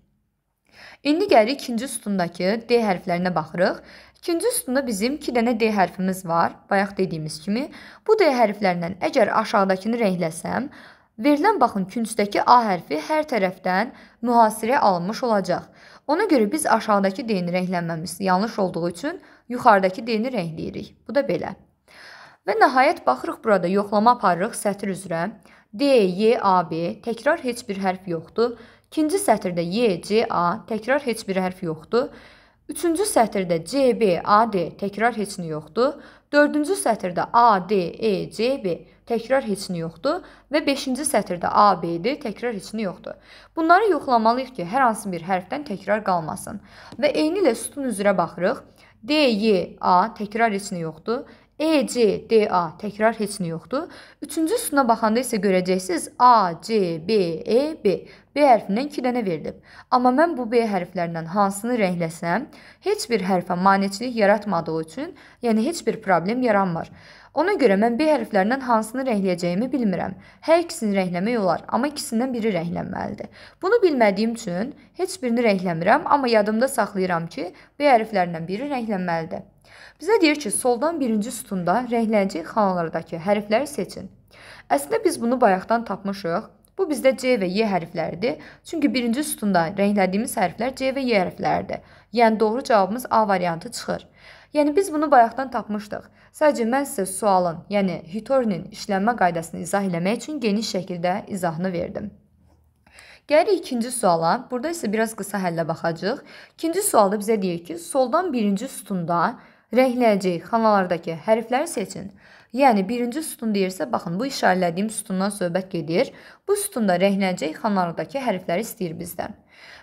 İndi gəlirik ikinci sütundakı D hərflərinə baxırıq. İkinci sütunda bizim 2 dənə D hərfimiz var. Bayaq dediyimiz kimi, bu D hərflərindən əgər aşağıdakını rəngləsəm, verilən baxın küncdəki A hərfi hər tərəfdən mühasirə alınmış olacaq. Ona görə biz aşağıdakı D-ni rənglənməmiz yanlış olduğu üçün yuxarıdakı D-ni rəngləyirik. Bu da belə. Və nəhayət baxırıq burada yoxlama aparırıq sətr üzrə. D, Y, A, B, təkrar heç bir hərf yoxdur. İkinci sətirdə Y, C, A, təkrar heç bir hərf yoxdur. Üçüncü sətirdə C, B, A, D, təkrar heç nə yoxdur. Dördüncü sətirdə A, D, E, C, B, təkrar heç nə yoxdur. Və beşinci sətirdə A, B, D, təkrar heç nə yoxdur. Bunları yoxlamalıyıq ki, hər hansı bir hərfdən təkrar qalmasın. Və eyni ilə sütun üzrə baxırıq. D, Y, A, təkrar heç nə yoxdur. E, C, D, A təkrar heç nə yoxdur. Üçüncü sütuna baxanda isə görəcəksiniz A, C, B, E, B. B hərfindən 2 dənə verilib. Amma mən bu B hərflərindən hansını rəngləsəm, heç bir hərfə maneçilik yaratmadığı üçün, yəni heç bir problem yaranmır. Ona görə mən B hərflərindən hansını rəngləyəcəyimi bilmirəm. Hər ikisini rəngləmək olar, amma ikisindən biri rənglənməlidir. Bunu bilmədiyim üçün heç birini rəngləmirəm, amma yadımda saxlayıram ki, B hərflərindən biri rənglənməlidir. Bizə deyir ki, soldan birinci sütunda rənglənəcək xanalardakı hərfləri seçin. Əslində biz bunu bayaqdan tapmışıq. Bu bizdə C və Y hərfləridir. Çünki birinci sütunda rənglədiyimiz hərflər C və Y hərfləridir. Yəni doğru cavabımız A variantı çıxır. Yəni biz bunu bayaqdan tapmışdıq. Sadəcə mən sizə sualın, yəni Hitorinin işlənmə qaydasını izah eləmək üçün geniş şəkildə izahını verdim. Gəlirik ikinci suala. Burada isə biraz qısa həllə baxacağıq. İkinci sualda bizə deyir ki, soldan birinci sütunda rəngləyəcək xanalardakı hərfləri seçin. Yəni birinci sütun deyirsə, baxın bu işarələdiyim sütundan söhbət gedir. Bu sütunda rəngləyəcək xanalardakı hərfləri istəyir bizdən.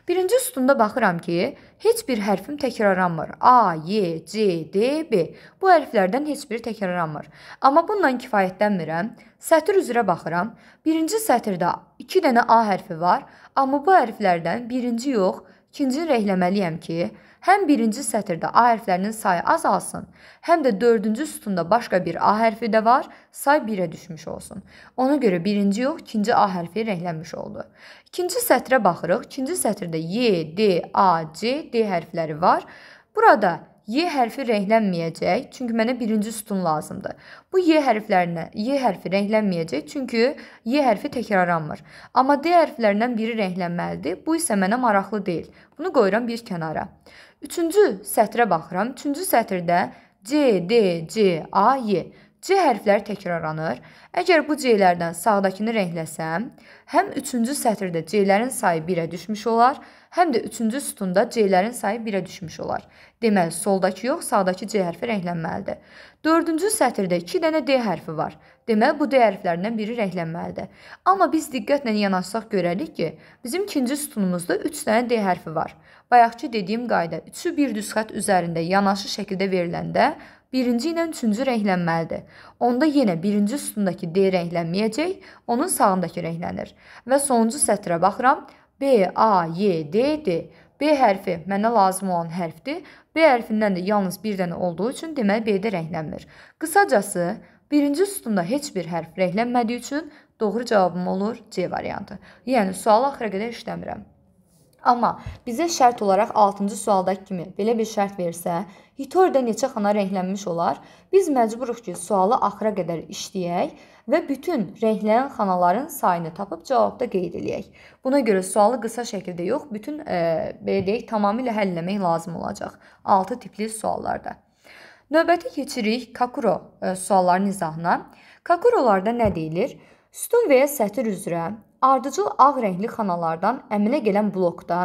Birinci sütunda baxıram ki, heç bir hərfim təkrarlanmır. A, Y, C, D, B. Bu hərflərdən heç biri təkrarlanmır. Amma bununla kifayətlənmirəm. Sətr üzrə baxıram. Birinci sətirdə 2 dənə A hərfi var, amma bu hərflərdən birinci yox, ikincini rəhləməliyəm ki, həm birinci sətirdə A hərflərinin sayı azalsın, həm də dördüncü sütunda başqa bir A hərfi də var, say 1-ə düşmüş olsun. Ona görə birinci yox, ikinci A hərfi renglənmiş oldu. İkinci sətrə baxırıq. İkinci sətirdə Y, D, A, C, D hərfləri var. Burada Y hərfi rənglənməyəcək, çünki mənə birinci sütun lazımdır. Bu Y hərflərinə Y hərfi rənglənməyəcək, çünki Y hərfi təkrarlanmır. Amma D hərflərindən biri rənglənməlidir. Bu isə mənə maraqlı deyil. Bunu qoyuram bir kənara. Üçüncü sətrə baxıram. Üçüncü sətirdə C, D, C, A, Y. C hərfləri təkrarlanır. Əgər bu C-lərdən sağdakını rəngləsəm, həm 3-cü sətirdə C-lərin sayı 1-ə düşmüş olar, həm də 3-cü sütunda C-lərin sayı 1-ə düşmüş olar. Deməli, soldakı yox, sağdakı C hərfi rənglənməlidir. 4-cü sətirdə 2 dənə D hərfi var. Deməli, bu D hərflərindən biri rənglənməlidir. Amma biz diqqətlə yanaşsaq görərik ki, bizim ikinci sütunumuzda 3 dənə D hərfi var. Bayaqçı dediyim qayda, üçü bir düz xətt üzərində yanaşı şəkildə veriləndə birinci ilə üçüncü rənglənməlidir. Onda yenə birinci sütundakı D rənglənməyəcək, onun sağındakı rənglənir. Və sonuncu sətrə baxıram. B, A, Y, D, D. B hərfi mənə lazım olan hərfdir. B hərfindən də yalnız bir dənə olduğu üçün deməli B-də rənglənmir. Qısacası, birinci sütunda heç bir hərf rənglənmədiyi üçün doğru cavabım olur C variantı. Yəni sualı axıra qədər işləmirəm. Amma bizə şərt olaraq 6-cı sualdakı kimi belə bir şərt versə, Hitoridə neçə xana rənglənmiş olar? Biz məcburuq ki, sualı axıra qədər işləyək və bütün rənglənən xanaların sayını tapıb cavabda qeyd eləyək. Buna görə sualı qısa şəkildə yox, bütün e, belə deyək, tamamilə həllləmək lazım olacaq 6 tipli suallarda. Növbəti keçirik Kakuro e, suallarının izahına. Kakurolarda nə deyilir? Sütun və ya sətir üzrə ardıcıl ağ rəngli xanalardan əmələ gələn blokda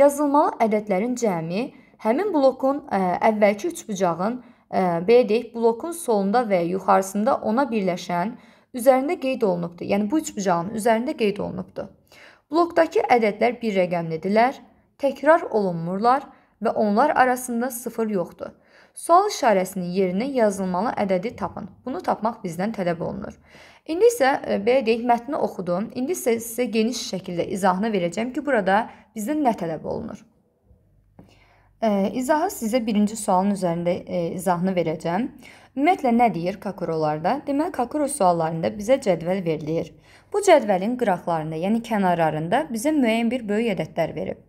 yazılmalı ədədlərin cəmi həmin blokun ə, əvvəlki üçbucağın ə, belə deyək, blokun solunda və yuxarısında ona birləşən üzərində qeyd olunubdur. Yəni bu üçbucağın üzərində qeyd olunubdur. Blokdakı ədədlər bir rəqəmlidirlər, təkrar olunmurlar və onlar arasında sıfır yoxdur. Sual işarəsinin yerinə yazılmalı ədədi tapın. Bunu tapmaq bizdən tələb olunur. İndi isə e, belə deyək, mətni oxudum. İndi isə sizə geniş şəkildə izahını verəcəm ki, burada bizdən nə tələb olunur. E, izahı sizə birinci sualın üzərində e, izahını verəcəm. Ümumiyyətlə nə deyir Kakurolarda? Deməli, Kakuro suallarında bizə cədvəl verilir. Bu cədvəlin qıraqlarında, yəni kənarlarında bizə müəyyən bir böyük ədədlər verib.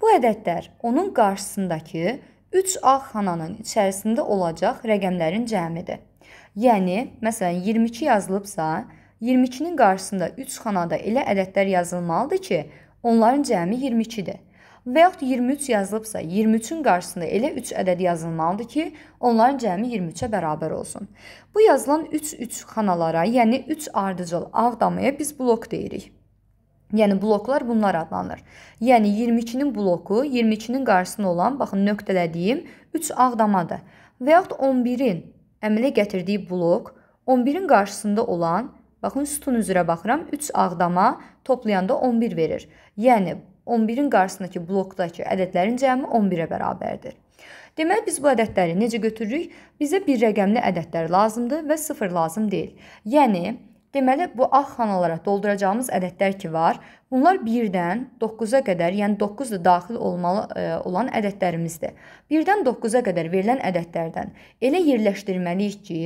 Bu ədədlər onun qarşısındakı 3 ağ xananın içərisində olacaq rəqəmlərin cəmidir. Yəni, məsələn, 22 yazılıbsa, 22-nin qarşısında 3 xanada elə ədədlər yazılmalıdır ki, onların cəmi 22-dir. Və yaxud 23 yazılıbsa, 23-ün qarşısında elə 3 ədəd yazılmalıdır ki, onların cəmi 23-ə bərabər olsun. Bu yazılan 3-3 xanalara, yəni 3 ardıcıl ağdamaya biz blok deyirik. Yəni bloklar bunlar adlanır. Yəni 22-nin bloku 22-nin qarşısında olan, baxın nöqtələdiyim 3 ağdamadır. Və yaxud 11-in əmələ gətirdiyi blok 11-in qarşısında olan, baxın sütun üzrə baxıram, 3 ağdama toplayanda 11 verir. Yəni 11-in qarşısındakı blokdakı ədədlərin cəmi 11-ə bərabərdir. Deməli biz bu ədədləri necə götürürük? Bizə bir rəqəmli ədədlər lazımdır və 0 lazım deyil. Yəni Deməli, bu ağ xanalara dolduracağımız ədədlər ki var. Bunlar 1-dən 9-a qədər, yəni 9 da daxil olmalı ə, e, olan ədədlərimizdir. 1-dən 9-a qədər verilən ədədlərdən elə yerləşdirməliyik ki,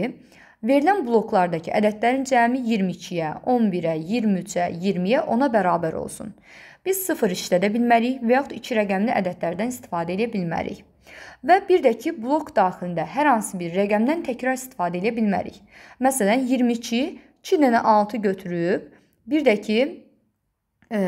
verilən bloklardakı ədədlərin cəmi 22-yə, 11-ə, 23-ə, 20-yə ona bərabər olsun. Biz 0 işlədə bilmərik və yaxud 2 rəqəmli ədədlərdən istifadə edə bilmərik. Və bir də ki, blok daxilində hər hansı bir rəqəmdən təkrar istifadə edə bilmərik. Məsələn, 22 2 dənə 6 götürüb bir də ki e,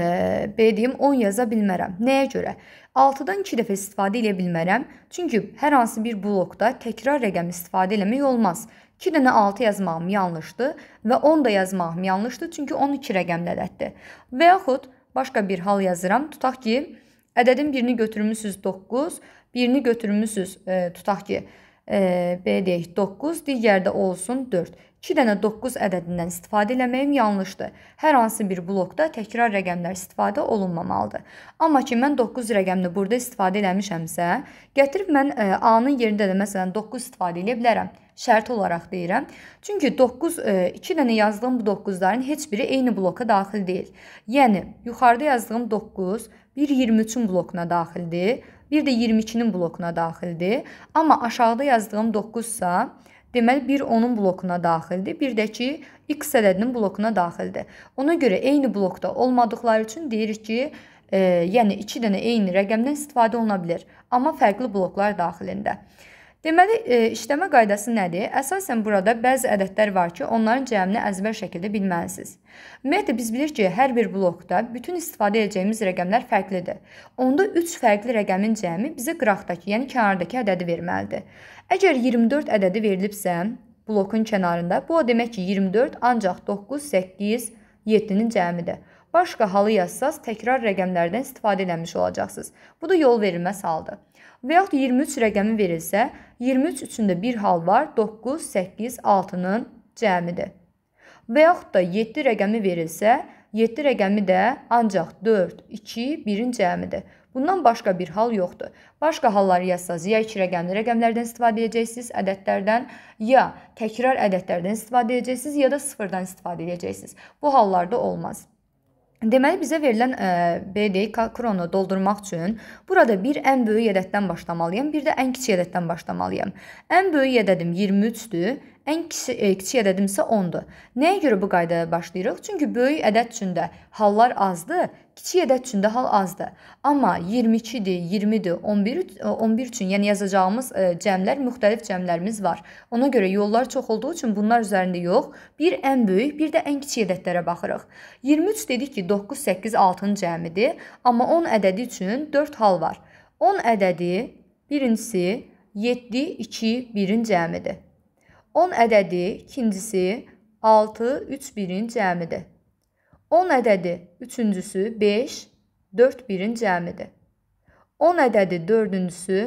belə deyim 10 yaza bilmərəm. Nəyə görə? 6-dan 2 dəfə istifadə edə bilmərəm. Çünki hər hansı bir blokda təkrar rəqəm istifadə etmək olmaz. 2 dənə 6 yazmağım yanlışdı və 10 da yazmağım yanlışdı, çünki 12 rəqəmli ədəddir. Və yaxud başqa bir hal yazıram. Tutaq ki, ədədin birini götürmüsüz 9, birini götürmüsüz e, tutaq ki, e, belə deyək 9, digəri də olsun 4. 2 dənə 9 ədədindən istifadə eləməyim yanlışdır. Hər hansı bir blokda təkrar rəqəmlər istifadə olunmamalıdır. Amma ki mən 9 rəqəmini burada istifadə eləmişəmsə, gətirib mən e, A-nın yerində də məsələn 9 istifadə eləyə bilərəm. Şərti olaraq deyirəm. Çünki 9 2 e, dənə yazdığım bu 9-ların heç biri eyni bloka daxil deyil. Yəni yuxarıda yazdığım 9 bir 23-ün blokuna daxildir, bir də 22-nin blokuna daxildir. Amma aşağıda yazdığım 9-sa Deməli, bir onun blokuna daxildir, bir də ki, x ədədinin blokuna daxildir. Ona görə eyni blokda olmadıkları üçün deyirik ki, e, yəni 2 dənə eyni rəqəmdən istifadə oluna bilər, amma fərqli bloklar daxilində. Deməli, e, işləmə qaydası nədir? Əsasən burada bəzi ədədlər var ki, onların cəmini əzbər şəkildə bilməlisiniz. Ümumiyyətlə biz bilirik ki, hər bir blokda bütün istifadə edəcəyimiz rəqəmlər fərqlidir. Onda 3 fərqli rəqəmin cəmi bizə qıraqdakı, yəni kənardakı ədədi verməlidir. Əgər 24 ədədi verilibsə, blokun kənarında, bu o demək ki, 24 ancaq 9, 8, 7-nin cəmidir. Başqa halı yazsaz, təkrar rəqəmlərdən istifadə eləmiş olacaqsınız. Bu da yol verilməz haldır. Və yaxud 23 rəqəmi verilsə, 23 üçün də bir hal var, 9, 8, 6-nın cəmidir. Və yaxud da 7 rəqəmi verilsə, 7 rəqəmi də ancaq 4, 2, 1-in cəmidir. Bundan başqa bir hal yoxdur. Başqa halları yazsanız ya 2 rəqəmli rəqəmlərdən istifadə edəcəksiniz, ədədlərdən, ya təkrar ədədlərdən istifadə edəcəksiniz, ya da sıfırdan istifadə edəcəksiniz. Bu hallarda olmaz. Deməli bizə verilən e, belə deyək, kronu doldurmaq üçün burada bir ən böyük ədəddən başlamalıyam, bir də ən kiçik ədəddən başlamalıyam. Ən böyük ədədim 23-dür, ən kisi, e, kiçik ədədimsə 10-dur. Nəyə görə bu qaydaya başlayırıq? Çünki böyük ədəd üçün də hallar azdır, kiçik ədəd üçün də hal azdır. Amma 22-dir, 20-dir, 11 11 üçün, yəni yazacağımız e, cəmlər, müxtəlif cəmlərimiz var. Ona görə yollar çox olduğu üçün bunlar üzərində yox, bir ən böyük, bir də ən kiçik ədədlərə baxırıq. 23 dedik ki, 9, 8, 6-nın cəmidir, amma 10 ədədi üçün 4 hal var. 10 ədədi birincisi 7, 2, 1-in cəmidir. 10 ədədi ikincisi 6, 3 birin cəmidir. 10 ədədi üçüncüsü 5, 4 birin cəmidir. 10 ədədi dördüncüsü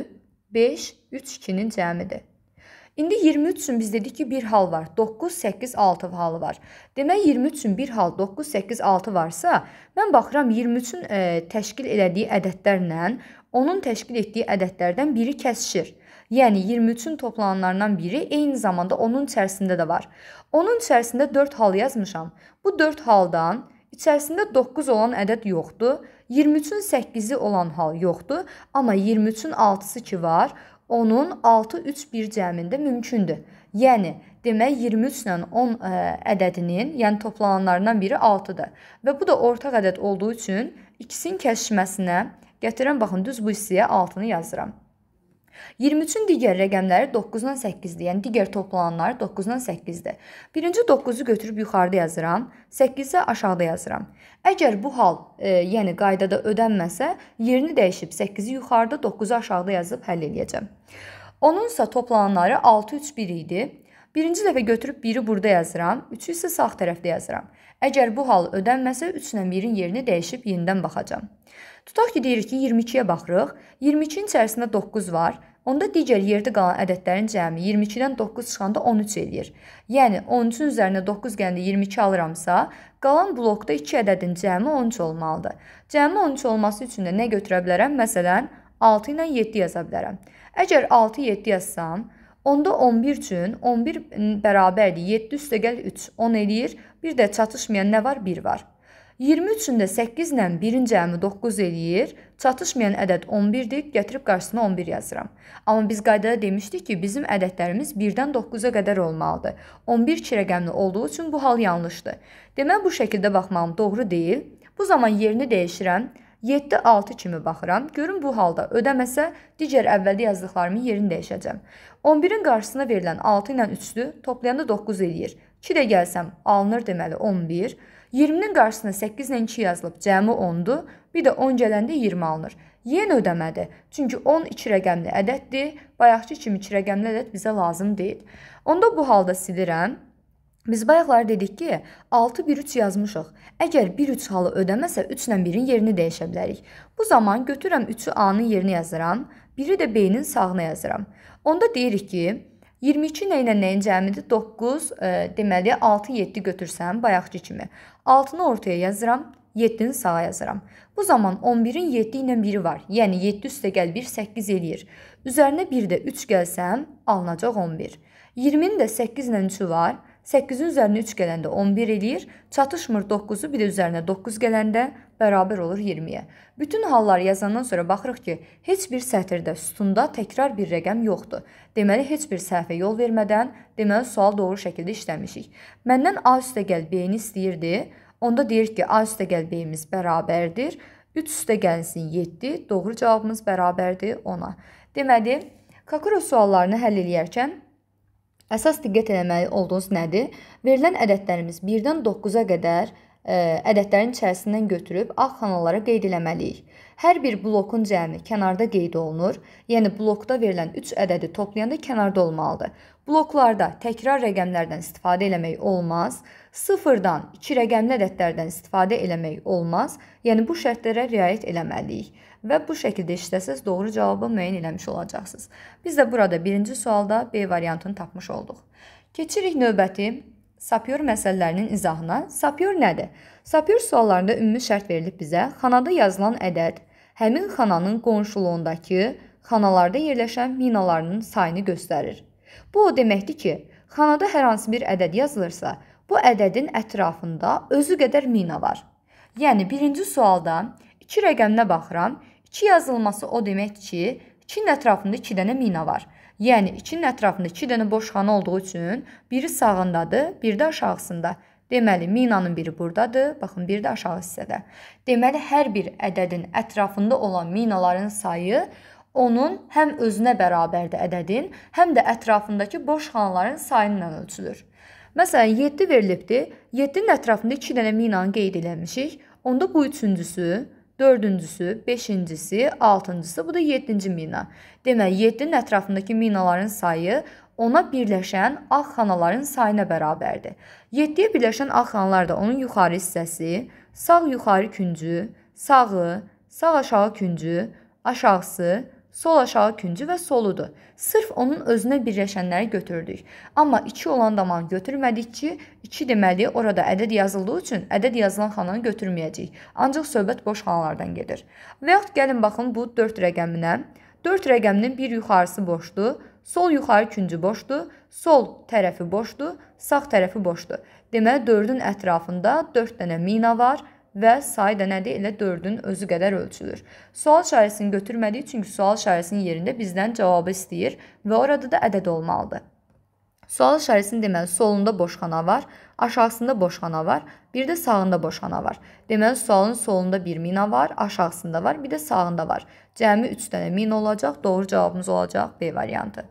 5, 3, 2-nin cəmidir. İndi 23 üçün biz dedik ki, bir hal var. 9, 8, 6 halı var. Demək 23 üçün bir hal 9, 8, 6 varsa, mən baxıram 23-ün e, təşkil elədiyi ədədlərlə onun təşkil etdiyi ədədlərdən biri kəsişir yəni 23-ün toplananlarından biri eyni zamanda onun içərisində də var. Onun içərisində 4 hal yazmışam. Bu 4 haldan İçərisində 9 olan ədəd yoxdur. 23-ün 8-i olan hal yoxdur, amma 23-ün 6-sı ki var, onun 6 3 1 cəmində mümkündür. Yəni demək 23 ilə 10 ə, e, ədədinin, yəni toplananlarından biri 6-dır və bu da ortaq ədəd olduğu üçün ikisinin kəsişməsinə gətirən baxın düz bu hissəyə 6-nı yazıram. 23-ün digər rəqəmləri 9-dan 8-dir. Yəni digər toplananları 9-dan 8-dir. Birinci 9-u götürüb yuxarıda yazıram, 8-i aşağıda yazıram. Əgər bu hal, e, yəni qaydada ödənməsə, yerini dəyişib 8-i yuxarıda, 9-u aşağıda yazıb həll edəcəm. Onunsa toplananları 6 3 1 idi. Birinci dəfə götürüb biri burada yazıram, üçü isə sağ tərəfdə yazıram. Əgər bu hal ödənməsə 3 ilə 1-in yerini dəyişib yenidən baxacam. Tutaq ki, deyirik ki, 22-yə baxırıq. 22-nin içərisində 9 var. Onda digər yerdə qalan ədədlərin cəmi 22-dən 9 çıxanda 13 eləyir. Yəni 13-ün üzərinə 9 gələndə 22 alıramsa, qalan blokda 2 ədədin cəmi 13 olmalıdır. Cəmi 13 olması üçün də nə götürə bilərəm? Məsələn, 6 ilə 7 yaza bilərəm. Əgər 6 7 yazsam, Onda 11 üçün 11 bərabərdir 7 üstəgəl 3 10 eləyir. Bir də çatışmayan nə var? 1 var. 23-ün də 8 ilə birinci əmi 9 eləyir. Çatışmayan ədəd 11-dir. Gətirib qarşısına 11 yazıram. Amma biz qaydada demişdik ki, bizim ədədlərimiz 1-dən 9-a qədər olmalıdır. 11 2 rəqəmli olduğu üçün bu hal yanlışdır. Demək bu şəkildə baxmağım doğru deyil. Bu zaman yerini dəyişirəm. 7-6 kimi baxıram. Görüm bu halda ödəməsə digər əvvəldə yazdıqlarımın yerini dəyişəcəm. 11-in qarşısına verilən 6 ilə 3-lü toplayanda 9 eləyir. 2 də gəlsəm alınır deməli 11. 20-nin qarşısına 8 ilə 2 yazılıb, cəmi 10-dur. Bir də 10 gələndə 20 alınır. Yenə ödəmədir. Çünki 10 2 rəqəmli ədəddir. Bayaqçı kimi 2 rəqəmli ədəd bizə lazım deyil. Onda bu halda silirəm. Biz bayaqlar dedik ki, 6 1 3 yazmışıq. Əgər 1 3 halı ödəməsə 3 ilə 1-in yerini dəyişə bilərik. Bu zaman götürürəm 3-ü A-nın yerinə yazıram, 1-i də B-nin sağına yazıram. Onda deyirik ki, 22 nə ilə nəyin cəmidir? 9, e, deməli 6 7 götürsəm bayaqçı kimi. 6-nı ortaya yazıram, 7-ni sağa yazıram. Bu zaman 11-in 7 ilə 1-i var. Yəni 7 üstə gəl 1 8 eləyir. Üzərinə 1 də 3 gəlsəm alınacaq 11. 20-nin də 8 ilə 3-ü var. 8-in üzərinə 3 gələndə 11 eləyir. Çatışmır 9-u, bir də üzərinə 9 gələndə bərabər olur 20-yə. Bütün halları yazandan sonra baxırıq ki, heç bir sətirdə, sütunda təkrar bir rəqəm yoxdur. Deməli, heç bir səhvə yol vermədən, deməli, sual doğru şəkildə işləmişik. Məndən A üstə gəl B-ni istəyirdi. Onda deyir ki, A üstə gəl B-imiz bərabərdir. 3 üstə gəlsin 7, doğru cavabımız bərabərdir 10-a. Deməli, Kakuro suallarını həll edərkən Əsas diqqət eləməli olduğunuz nədir? Verilən ədədlərimiz 1-dən 9-a qədər ə, e, ədədlərin içərisindən götürüb ağ xanalara qeyd eləməliyik. Hər bir blokun cəmi kənarda qeyd olunur. Yəni blokda verilən 3 ədədi toplayanda kənarda olmalıdır. Bloklarda təkrar rəqəmlərdən istifadə eləmək olmaz. 0-dan 2 rəqəmli ədədlərdən istifadə eləmək olmaz. Yəni bu şərtlərə riayət eləməliyik və bu şəkildə işləsəz doğru cavabı müəyyən eləmiş olacaqsınız. Biz də burada birinci sualda B variantını tapmış olduq. Keçirik növbəti Sapyor məsələlərinin izahına. Sapyor nədir? Sapyor suallarında ümumi şərt verilib bizə. Xanada yazılan ədəd həmin xananın qonşuluğundakı xanalarda yerləşən minalarının sayını göstərir. Bu o deməkdir ki, xanada hər hansı bir ədəd yazılırsa, bu ədədin ətrafında özü qədər mina var. Yəni birinci sualda 2 rəqəminə baxıram. 2 yazılması o demək ki, 2-nin ətrafında 2 dənə mina var. Yəni 2-nin ətrafında 2 dənə boş xana olduğu üçün biri sağındadır, biri də aşağısında. Deməli, minanın biri burdadır, baxın, biri də aşağı hissədə. Deməli, hər bir ədədin ətrafında olan minaların sayı onun həm özünə bərabərdir ədədin, həm də ətrafındakı boş xanaların sayı ilə ölçülür. Məsələn, 7 verilibdi. 7-nin ətrafında 2 dənə minanı qeyd eləmişik. Onda bu üçüncüsü Dördüncüsü, beşincisi, altıncısı, bu da yeddinci mina. Deməli, yeddinin ətrafındakı minaların sayı ona birləşən ağ xanaların sayına bərabərdir. 7-yə birləşən ağ xanalar da onun yuxarı hissəsi, sağ yuxarı küncü, sağı, sağ aşağı küncü, aşağısı, Sol aşağı küncü və soludur. Sırf onun özünə birləşənləri götürdük. Amma 2 olan daman götürmədik ki, 2 deməli orada ədəd yazıldığı üçün ədəd yazılan xananı götürməyəcəyik. Ancaq söhbət boş xanalardan gedir. Və yaxud gəlin baxın bu 4 rəqəminə. 4 rəqəminin bir yuxarısı boşdur, sol yuxarı küncü boşdur, sol tərəfi boşdur, sağ tərəfi boşdur. Deməli 4-ün ətrafında 4 dənə mina var və sayı da nədir? Elə 4-ün özü qədər ölçülür. Sual işarəsini götürmədik, çünki sual işarəsinin yerində bizdən cavabı istəyir və orada da ədəd olmalıdır. Sual işarəsinin deməli solunda boşxana var, aşağısında boşxana var, bir də sağında boşxana var. Deməli sualın solunda bir mina var, aşağısında var, bir də sağında var. Cəmi 3 dənə mina olacaq, doğru cavabımız olacaq B variantı.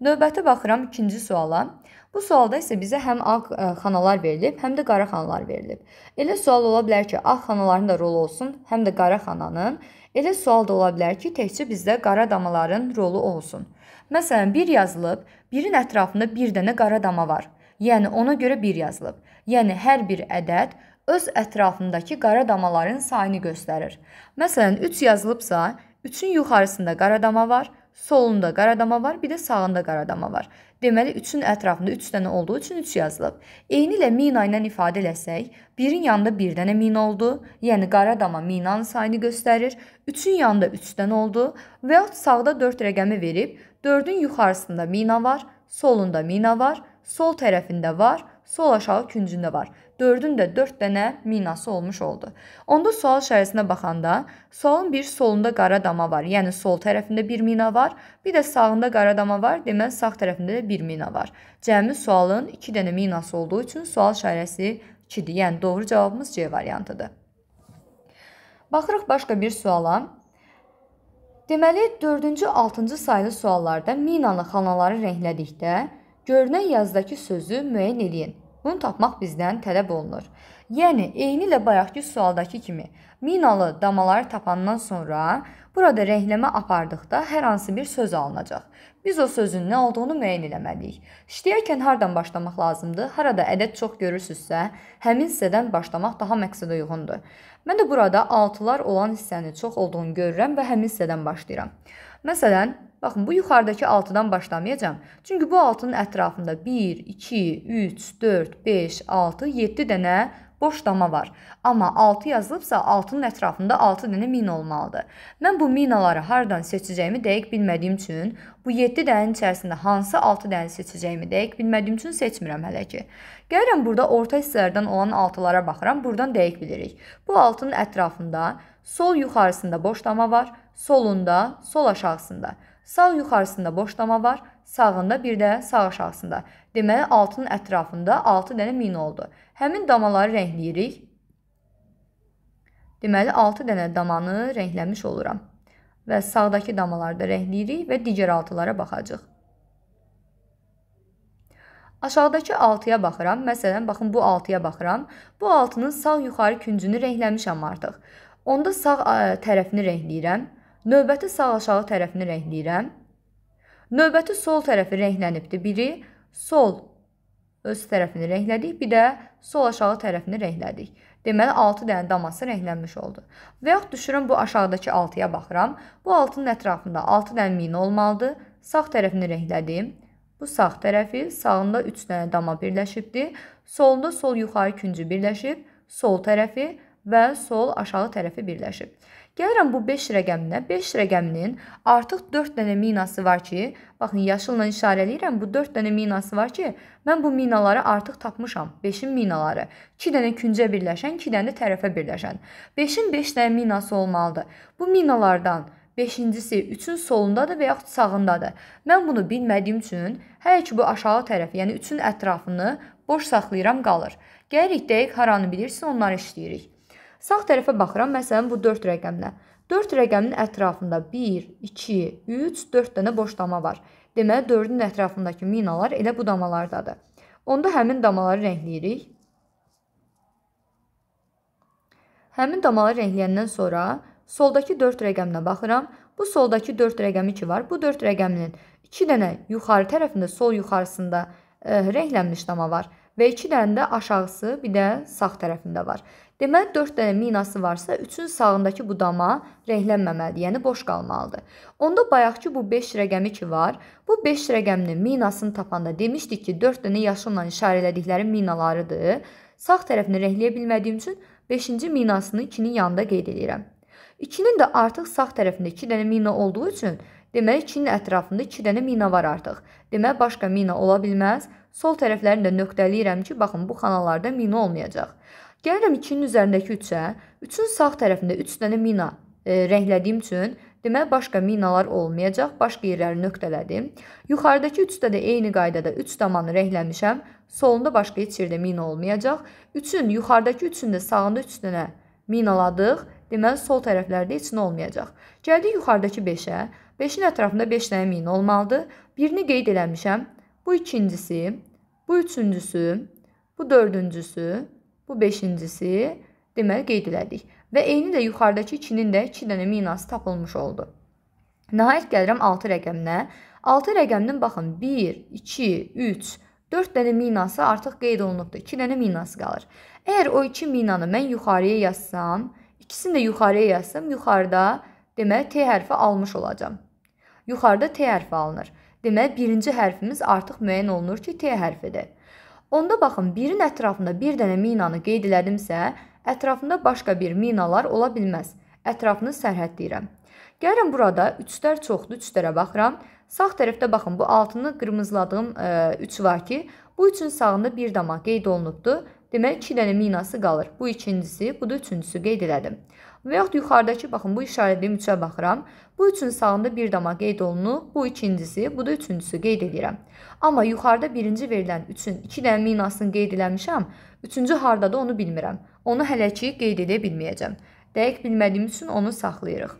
Növbəti baxıram ikinci suala. Bu sualda isə bizə həm ağ e, xanalar verilib, həm də qara xanalar verilib. Elə sual ola bilər ki, ağ xanaların da rolu olsun, həm də qara xananın. Elə sual da ola bilər ki, təkcə bizdə qara damaların rolu olsun. Məsələn, bir yazılıb, birin ətrafında bir dənə qara dama var. Yəni ona görə 1 yazılıb. Yəni hər bir ədəd öz ətrafındakı qara damaların sayını göstərir. Məsələn, 3 yazılıbsa, 3-ün yuxarısında qara dama var, Solunda qaradama var, bir də sağında qaradama var. Deməli 3-ün ətrafında 3 dənə olduğu üçün 3 yazılıb. Eyni ilə mina ilə ifadə eləsək, 1-in yanında 1 dənə mina oldu, yəni qaradama minanın sayını göstərir. 3-ün yanında 3 dənə oldu və yaxud sağda 4 rəqəmi verib, 4-ün yuxarısında mina var, solunda mina var, sol tərəfində var, sol aşağı küncündə var dördün də 4 dənə minası olmuş oldu. Onda sual işarəsinə baxanda sualın bir solunda qara dama var. Yəni sol tərəfində bir mina var, bir də sağında qara dama var, deməli sağ tərəfində də bir mina var. Cəmi sualın 2 dənə minası olduğu üçün sual işarəsi 2-dir. Yəni doğru cavabımız C variantıdır. Baxırıq başqa bir suala. Deməli 4-cü, 6-cı saylı suallarda minanı xanaları rənglədikdə görünən yazdakı sözü müəyyən eləyin. Bunu tapmaq bizdən tələb olunur. Yəni eynilə bayaqki sualdakı kimi minalı damaları tapandan sonra burada rəngləmə apardıqda hər hansı bir söz alınacaq. Biz o sözün nə olduğunu müəyyən etməliyik. İşləyərkən hardan başlamaq lazımdır? Harada ədəd çox görürsüzsə, həmin hissədən başlamaq daha məqsədə uyğundur. Mən də burada altılar olan hissənin çox olduğunu görürəm və həmin hissədən başlayıram. Məsələn, Baxın, bu yuxarıdakı 6-dan başlamayacam. Çünki bu 6-nın ətrafında 1, 2, 3, 4, 5, 6, 7 dənə boş dama var. Amma 6 yazılıbsa 6-nın ətrafında 6 dənə mina olmalıdır. Mən bu minaları hardan seçəcəyimi dəqiq bilmədiyim üçün bu 7 dənənin içərisində hansı 6 dənə seçəcəyimi dəqiq bilmədiyim üçün seçmirəm hələ ki. Gəlirəm burada orta hissələrdən olan 6-lara baxıram. Burdan dəqiq bilirik. Bu 6-nın ətrafında sol yuxarısında boş dama var, solunda, sol aşağısında. Sağ yuxarısında boşlama var, sağında bir də sağ aşağısında. Deməli 6-nın ətrafında 6 dənə min oldu. Həmin damaları rəngləyirik. Deməli 6 dənə damanı rəngləmiş oluram. Və sağdakı damaları da rəngləyirik və digər altılara baxacağıq. Aşağıdakı 6-ya baxıram. Məsələn, baxın bu 6-ya baxıram. Bu 6-nın sağ yuxarı küncünü rəngləmişəm artıq. Onda sağ tərəfini rəngləyirəm. Növbəti sağ aşağı tərəfini rəngləyirəm. Növbəti sol tərəfi rənglənibdir. Biri sol öz tərəfini rənglədik, bir də sol aşağı tərəfini rənglədik. Deməli 6 dənə daması rənglənmiş oldu. Və yaxud düşürüm bu aşağıdakı 6-ya baxıram. Bu 6-nın ətrafında 6 dənə mina olmalıdır. Sağ tərəfini rənglədim. Bu sağ tərəfi, sağında 3 dənə dama birləşibdir. Solunda sol yuxarı küncü birləşib, sol tərəfi və sol aşağı tərəfi birləşib. Gəlirəm bu 5 rəqəminə. 5 rəqəminin artıq 4 dənə minası var ki, baxın yaşılla işarə eləyirəm. Bu 4 dənə minası var ki, mən bu minaları artıq tapmışam. 5-in minaları. 2 dənə küncə birləşən, 2 dənə də tərəfə birləşən. 5-in 5 dənə minası olmalıdır. Bu minalardan Beşincisi 3-ün solundadır və yaxud sağındadır. Mən bunu bilmədiyim üçün hələ ki bu aşağı tərəfi, yəni 3-ün ətrafını boş saxlayıram qalır. Gəlirik dəqiq haranı bilirsin, onları işləyirik. Sağ tərəfə baxıram, məsələn, bu 4 rəqəminə. 4 rəqəminin ətrafında 1, 2, 3, 4 dənə boş dama var. Deməli, 4-ün ətrafındakı minalar elə bu damalardadır. Onda həmin damaları rəngləyirik. Həmin damaları rəngləyəndən sonra soldakı 4 rəqəminə baxıram. Bu soldakı 4 rəqəmi ki var, bu 4 rəqəminin 2 dənə yuxarı tərəfində, sol yuxarısında ə, e, rənglənmiş dama var və 2 dənə də aşağısı, bir də sağ tərəfində var. Deməli 4 dənə minası varsa, 3-ün sağındakı bu dama rənglənməməlidir, yəni boş qalmalıdır. Onda bayaqki bu 5 rəqəmi ki var, bu 5 rəqəminin minasını tapanda demişdik ki, 4 dənə yaşımla işarə elədiklərim minalarıdır. Sağ tərəfini rəngləyə bilmədiyim üçün 5-ci minasını 2-nin yanında qeyd edirəm. 2-nin də artıq sağ tərəfində 2 dənə mina olduğu üçün Deməli 2-nin ətrafında 2 dənə mina var artıq. Deməli başqa mina ola bilməz. Sol tərəflərini də nöqtələyirəm ki, baxın bu xanalarda mina olmayacaq. Gəlirəm 2-nin üzərindəki 3-ə. 3-ün sağ tərəfində 3 dənə mina e, rənglədiyim üçün Deməli başqa minalar olmayacaq, başqa yerləri nöqtələdim. Yuxarıdakı 3-də də eyni qaydada 3 damanı rəngləmişəm. Solunda başqa heç yerdə mina olmayacaq. 3-ün yuxarıdakı 3-ün də sağında 3 dənə minaladıq. Deməli sol tərəflərdə heç nə olmayacaq. Gəldik yuxarıdakı 5-ə. 5-in ətrafında 5 dənə mina olmalıdır. Birini qeyd eləmişəm. Bu ikincisi, bu üçüncüsü, bu dördüncüsü, Bu beşincisi deməli qeyd elədik. Və eyni də yuxarıdakı 2-nin də 2 dənə minası tapılmış oldu. Nəhayət gəlirəm 6 rəqəminə. 6 rəqəminin baxın 1, 2, 3, 4 dənə minası artıq qeyd olunubdur. 2 dənə minası qalır. Əgər o 2 minanı mən yuxarıya yazsam, ikisini də yuxarıya yazsam, yuxarıda deməli T hərfi almış olacağam. Yuxarıda T hərfi alınır. Deməli birinci hərfimiz artıq müəyyən olunur ki, T hərfidir. Onda baxın, birin ətrafında bir dənə minanı qeyd elədimsə, ətrafında başqa bir minalar ola bilməz. Ətrafını sərhədləyirəm. Gəlin burada 3-lər çoxdur, 3-lərə baxıram. Sağ tərəfdə baxın, bu altını qırmızıladığım 3 e, var ki, bu üçün sağında bir dama qeyd olunubdu. Demək 2 dənə minası qalır. Bu ikincisi, bu da üçüncüsü qeyd elədim. Və yaxud yuxarıdakı baxın bu işarədiyim üçə baxıram. Bu üçün sağında bir dama qeyd olunub, bu ikincisi, bu da üçüncüsü qeyd edirəm. Amma yuxarıda birinci verilən üçün 2 dənə minasını qeyd eləmişəm. Üçüncü hardadır onu bilmirəm. Onu hələ ki qeyd edə bilməyəcəm. Dəqiq bilmədiyim üçün onu saxlayırıq.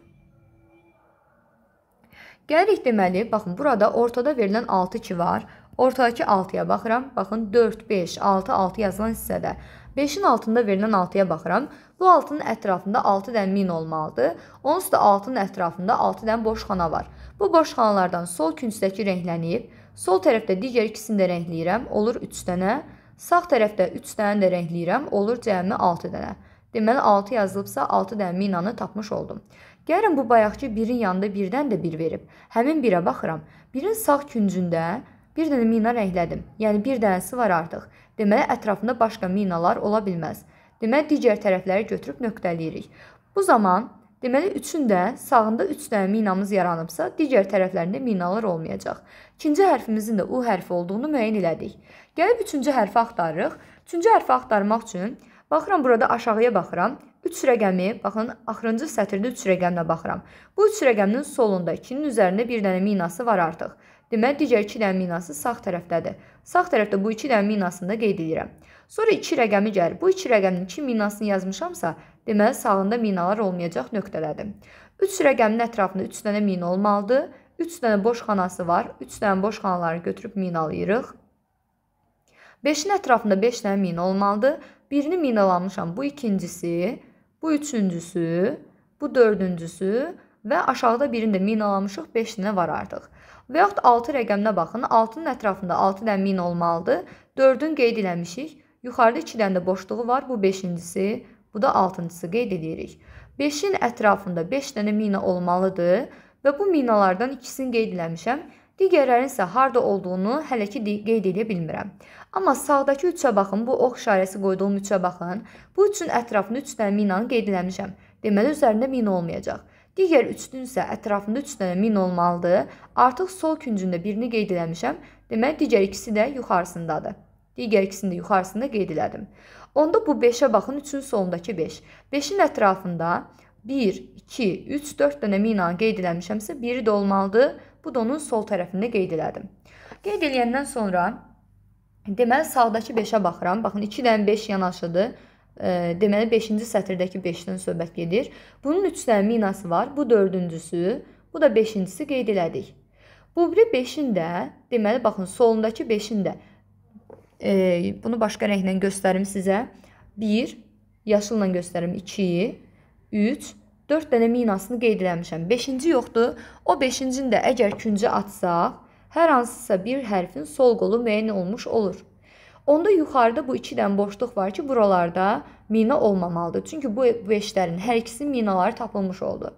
Gəlirik deməli, baxın burada ortada verilən 6 ki var. Ortadakı 6-ya baxıram. Baxın 4, 5, 6, 6 yazılan hissədə. 5-in altında verilən 6-ya baxıram. Bu altının ətrafında 6 dənə min olmalıdır. Onsuz da altının ətrafında 6 dənə boşxana var. Bu boşxanalardan sol küncdəki rənglənib, sol tərəfdə digər ikisini də rəngləyirəm, olur 3 dənə. Sağ tərəfdə 3 dənə də rəngləyirəm, olur cəmi 6 dənə. Deməli 6 yazılıbsa 6 dənə minanı tapmış oldum. Gəlin bu bayaqçı 1-in yanında 1-dən də 1 verib. Həmin 1-ə baxıram. 1-in sağ küncündə bir dənə mina rənglədim. Yəni bir dənəsi var artıq. Deməli ətrafında başqa minalar ola bilməz. Deməli digər tərəfləri götürüb nöqtəliyirik. Bu zaman deməli üçündə sağında 3 üç dənə minamız yaranıbsa, digər tərəflərində minalar olmayacaq. İkinci hərfimizin də U hərfi olduğunu müəyyən elədik. Gəlib üçüncü hərfi axtarırıq. Üçüncü hərfi axtarmaq üçün baxıram burada aşağıya baxıram. 3 rəqəmi, baxın, axırıncı sətirdə 3 rəqəmlə baxıram. Bu 3 rəqəmin solunda 2-nin üzərində bir dənə minası var artıq. Deməli digər 2 dənə minası sağ tərəfdədir. Sağ tərəfdə bu 2 dənə minasını da qeyd edirəm. Sonra 2 rəqəmi gəlir. Bu 2 rəqəmin kim minasını yazmışamsa, deməli sağında minalar olmayacaq nöqtələdim. 3 rəqəminin ətrafında 3 dənə mina olmalıdır. 3 dənə boş xanası var. 3 dənə boş xanaları götürüb minalayırıq. 5-in ətrafında 5 dənə mina olmalıdır. Birini minalamışam. Bu ikincisi, bu üçüncüsü, bu dördüncüsü və aşağıda birini də minalamışıq. 5 dənə var artıq. Və yaxud 6 rəqəminə baxın. 6-nın ətrafında 6 dənə min olmalıdır. 4-ün qeyd eləmişik. Yuxarıda 2 dənə də boşluğu var. Bu 5-incisi, bu da 6-cısı qeyd edirik. 5-in ətrafında 5 dənə mina olmalıdır və bu minalardan ikisini qeyd eləmişəm. Digərlərin isə harda olduğunu hələ ki qeyd edə bilmirəm. Amma sağdakı 3-ə baxın, bu ox işarəsi qoyduğum 3-ə baxın. Bu üçün ətrafında 3 dənə minanı qeyd eləmişəm. Deməli üzərində mina olmayacaq. Digər 3-ün isə ətrafında 3 dənə mina olmalıdır. Artıq sol küncündə birini qeyd eləmişəm. Deməli digər ikisi də yuxarısındadır. Digər ikisini də yuxarısında qeyd elədim. Onda bu 5-ə baxın, 3-ün solundakı 5. 5-in ətrafında 1, 2, 3, 4 dənə minanı qeyd eləmişəmsə, biri də olmalıdır. Bu da onun sol tərəfində qeyd elədim. Qeyd eləyəndən sonra deməli sağdakı 5-ə baxıram. Baxın, 2 dənə 5 yanaşıdır. Deməli 5-ci sətirdəki 5-dən söhbət gedir. Bunun 3 dənə minası var. Bu 4-cüsü, bu da 5-incisi qeyd elədik. Bu biri 5-in də, deməli baxın, solundakı 5-in də E, bunu başqa rənglə göstərim sizə. 1, yaşılla göstərim 2-yi, 3, 4 dənə minasını qeyd eləmişəm. 5-ci yoxdur. O 5-cini də əgər küncə atsaq, hər hansısa bir hərfin sol qolu müəyyən olmuş olur. Onda yuxarıda bu 2 dənə boşluq var ki, buralarda mina olmamalıdır. Çünki bu 5-lərin hər ikisinin minaları tapılmış oldu.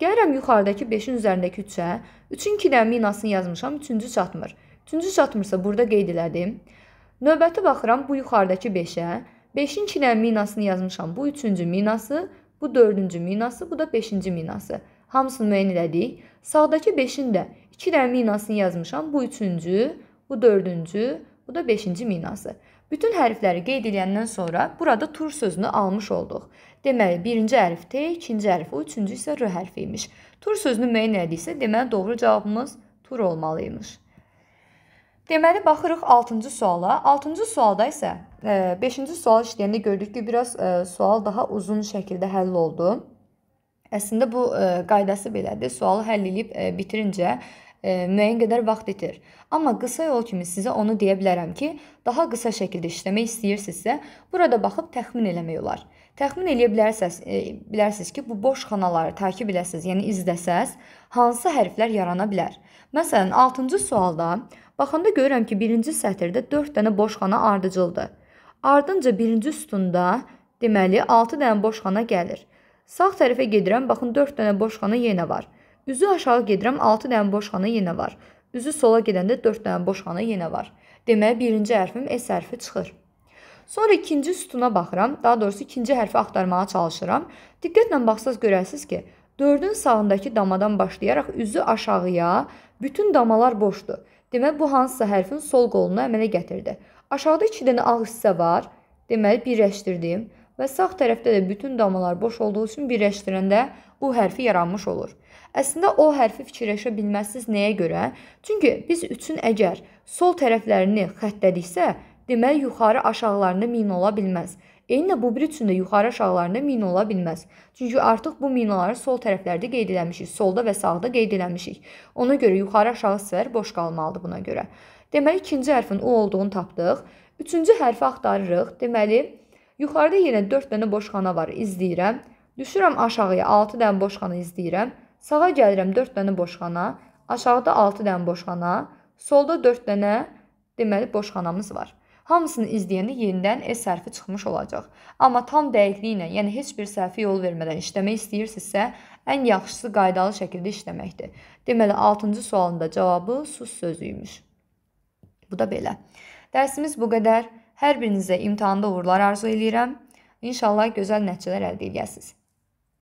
Gəlirəm yuxarıdakı 5-in üzərindəki 3-ə. 3-ün 2 dənə minasını yazmışam, 3-cü çatmır. 3-cü çatmırsa burada qeyd elədim. Növbəti baxıram bu yuxarıdakı 5-ə. 5-in 2 dənə minasını yazmışam. Bu 3-cü minası, bu 4-cü minası, bu da 5-ci minası. Hamısını müəyyən elədik. Sağdakı 5-in də 2 dənə minasını yazmışam. Bu 3-cü, bu 4-cü, bu da 5-ci minası. Bütün hərfləri qeyd edəndən sonra burada tur sözünü almış olduq. Deməli, birinci hərf T, ikinci hərf O, üçüncü isə R hərfi imiş. Tur sözünü müəyyən etdiksə, deməli doğru cavabımız tur olmalı imiş. Deməli baxırıq 6-cı suala. 6-cı sualda isə 5-ci e, sual işləyəndə gördük ki, biraz e, sual daha uzun şəkildə həll oldu. Əslində bu e, qaydası belədir. Sualı həll edib bitirincə müəyyən qədər vaxt itir. Amma qısa yol kimi sizə onu deyə bilərəm ki, daha qısa şəkildə işləmək istəyirsinizsə, burada baxıb təxmin eləmək olar. Təxmin eləyə bilərsiniz, bilərsiniz ki, bu boş xanaları takib eləsəz, yəni izləsəz, hansı hərflər yarana bilər. Məsələn, 6-cı sualda Baxanda görürəm ki, birinci sətirdə 4 dənə boş xana ardıcıldır. Ardınca birinci sütunda, deməli 6 dənə boş xana gəlir. Sağ tərəfə gedirəm, baxın 4 dənə boş xana yenə var. Üzü aşağı gedirəm, 6 dənə boş xana yenə var. Üzü sola gedəndə 4 dənə boş xana yenə var. Deməli birinci hərfim S hərfi çıxır. Sonra ikinci sütuna baxıram, daha doğrusu ikinci hərfi axtarmağa çalışıram. Diqqətlə baxsaz görərsiniz ki, 4-ün sağındakı damadan başlayaraq üzü aşağıya, bütün damalar boşdur. Deməli, bu hansısa hərfin sol qolunu əmələ gətirdi. Aşağıda 2 dənə ağ hissə var. Deməli, birləşdirdim və sağ tərəfdə də bütün damlalar boş olduğu üçün birləşdirəndə U hərfi yaranmış olur. Əslində O hərfi fikirləşə bilməzsiniz nəyə görə? Çünki biz üçün əgər sol tərəflərini xəttədiksə, deməli yuxarı aşağılarını min ola bilməz. Eyni bu bir üçün də yuxarı aşağılarında mina ola bilməz. Çünki artıq bu minaları sol tərəflərdə qeyd eləmişik, solda və sağda qeyd eləmişik. Ona görə yuxarı aşağı sifər boş qalmalıdır buna görə. Deməli ikinci hərfin u olduğunu tapdıq. Üçüncü hərfi axtarırıq. Deməli yuxarıda yenə 4 dənə boş xana var, izləyirəm. Düşürəm aşağıya, 6 dənə boş xana izləyirəm. Sağa gəlirəm 4 dənə boş xana, aşağıda 6 dənə boş xana, solda 4 dənə deməli boş xanamız var. Hamısını izləyəndə yenidən S hərfi çıxmış olacaq. Amma tam dəqiqliyi ilə, yəni heç bir səhvi yol vermədən işləmək istəyirsinizsə, ən yaxşısı qaydalı şəkildə işləməkdir. Deməli 6-cı sualın da cavabı sus sözü imiş. Bu da belə. Dərsimiz bu qədər. Hər birinizə imtahanda uğurlar arzu eləyirəm. İnşallah gözəl nəticələr əldə edəsiniz.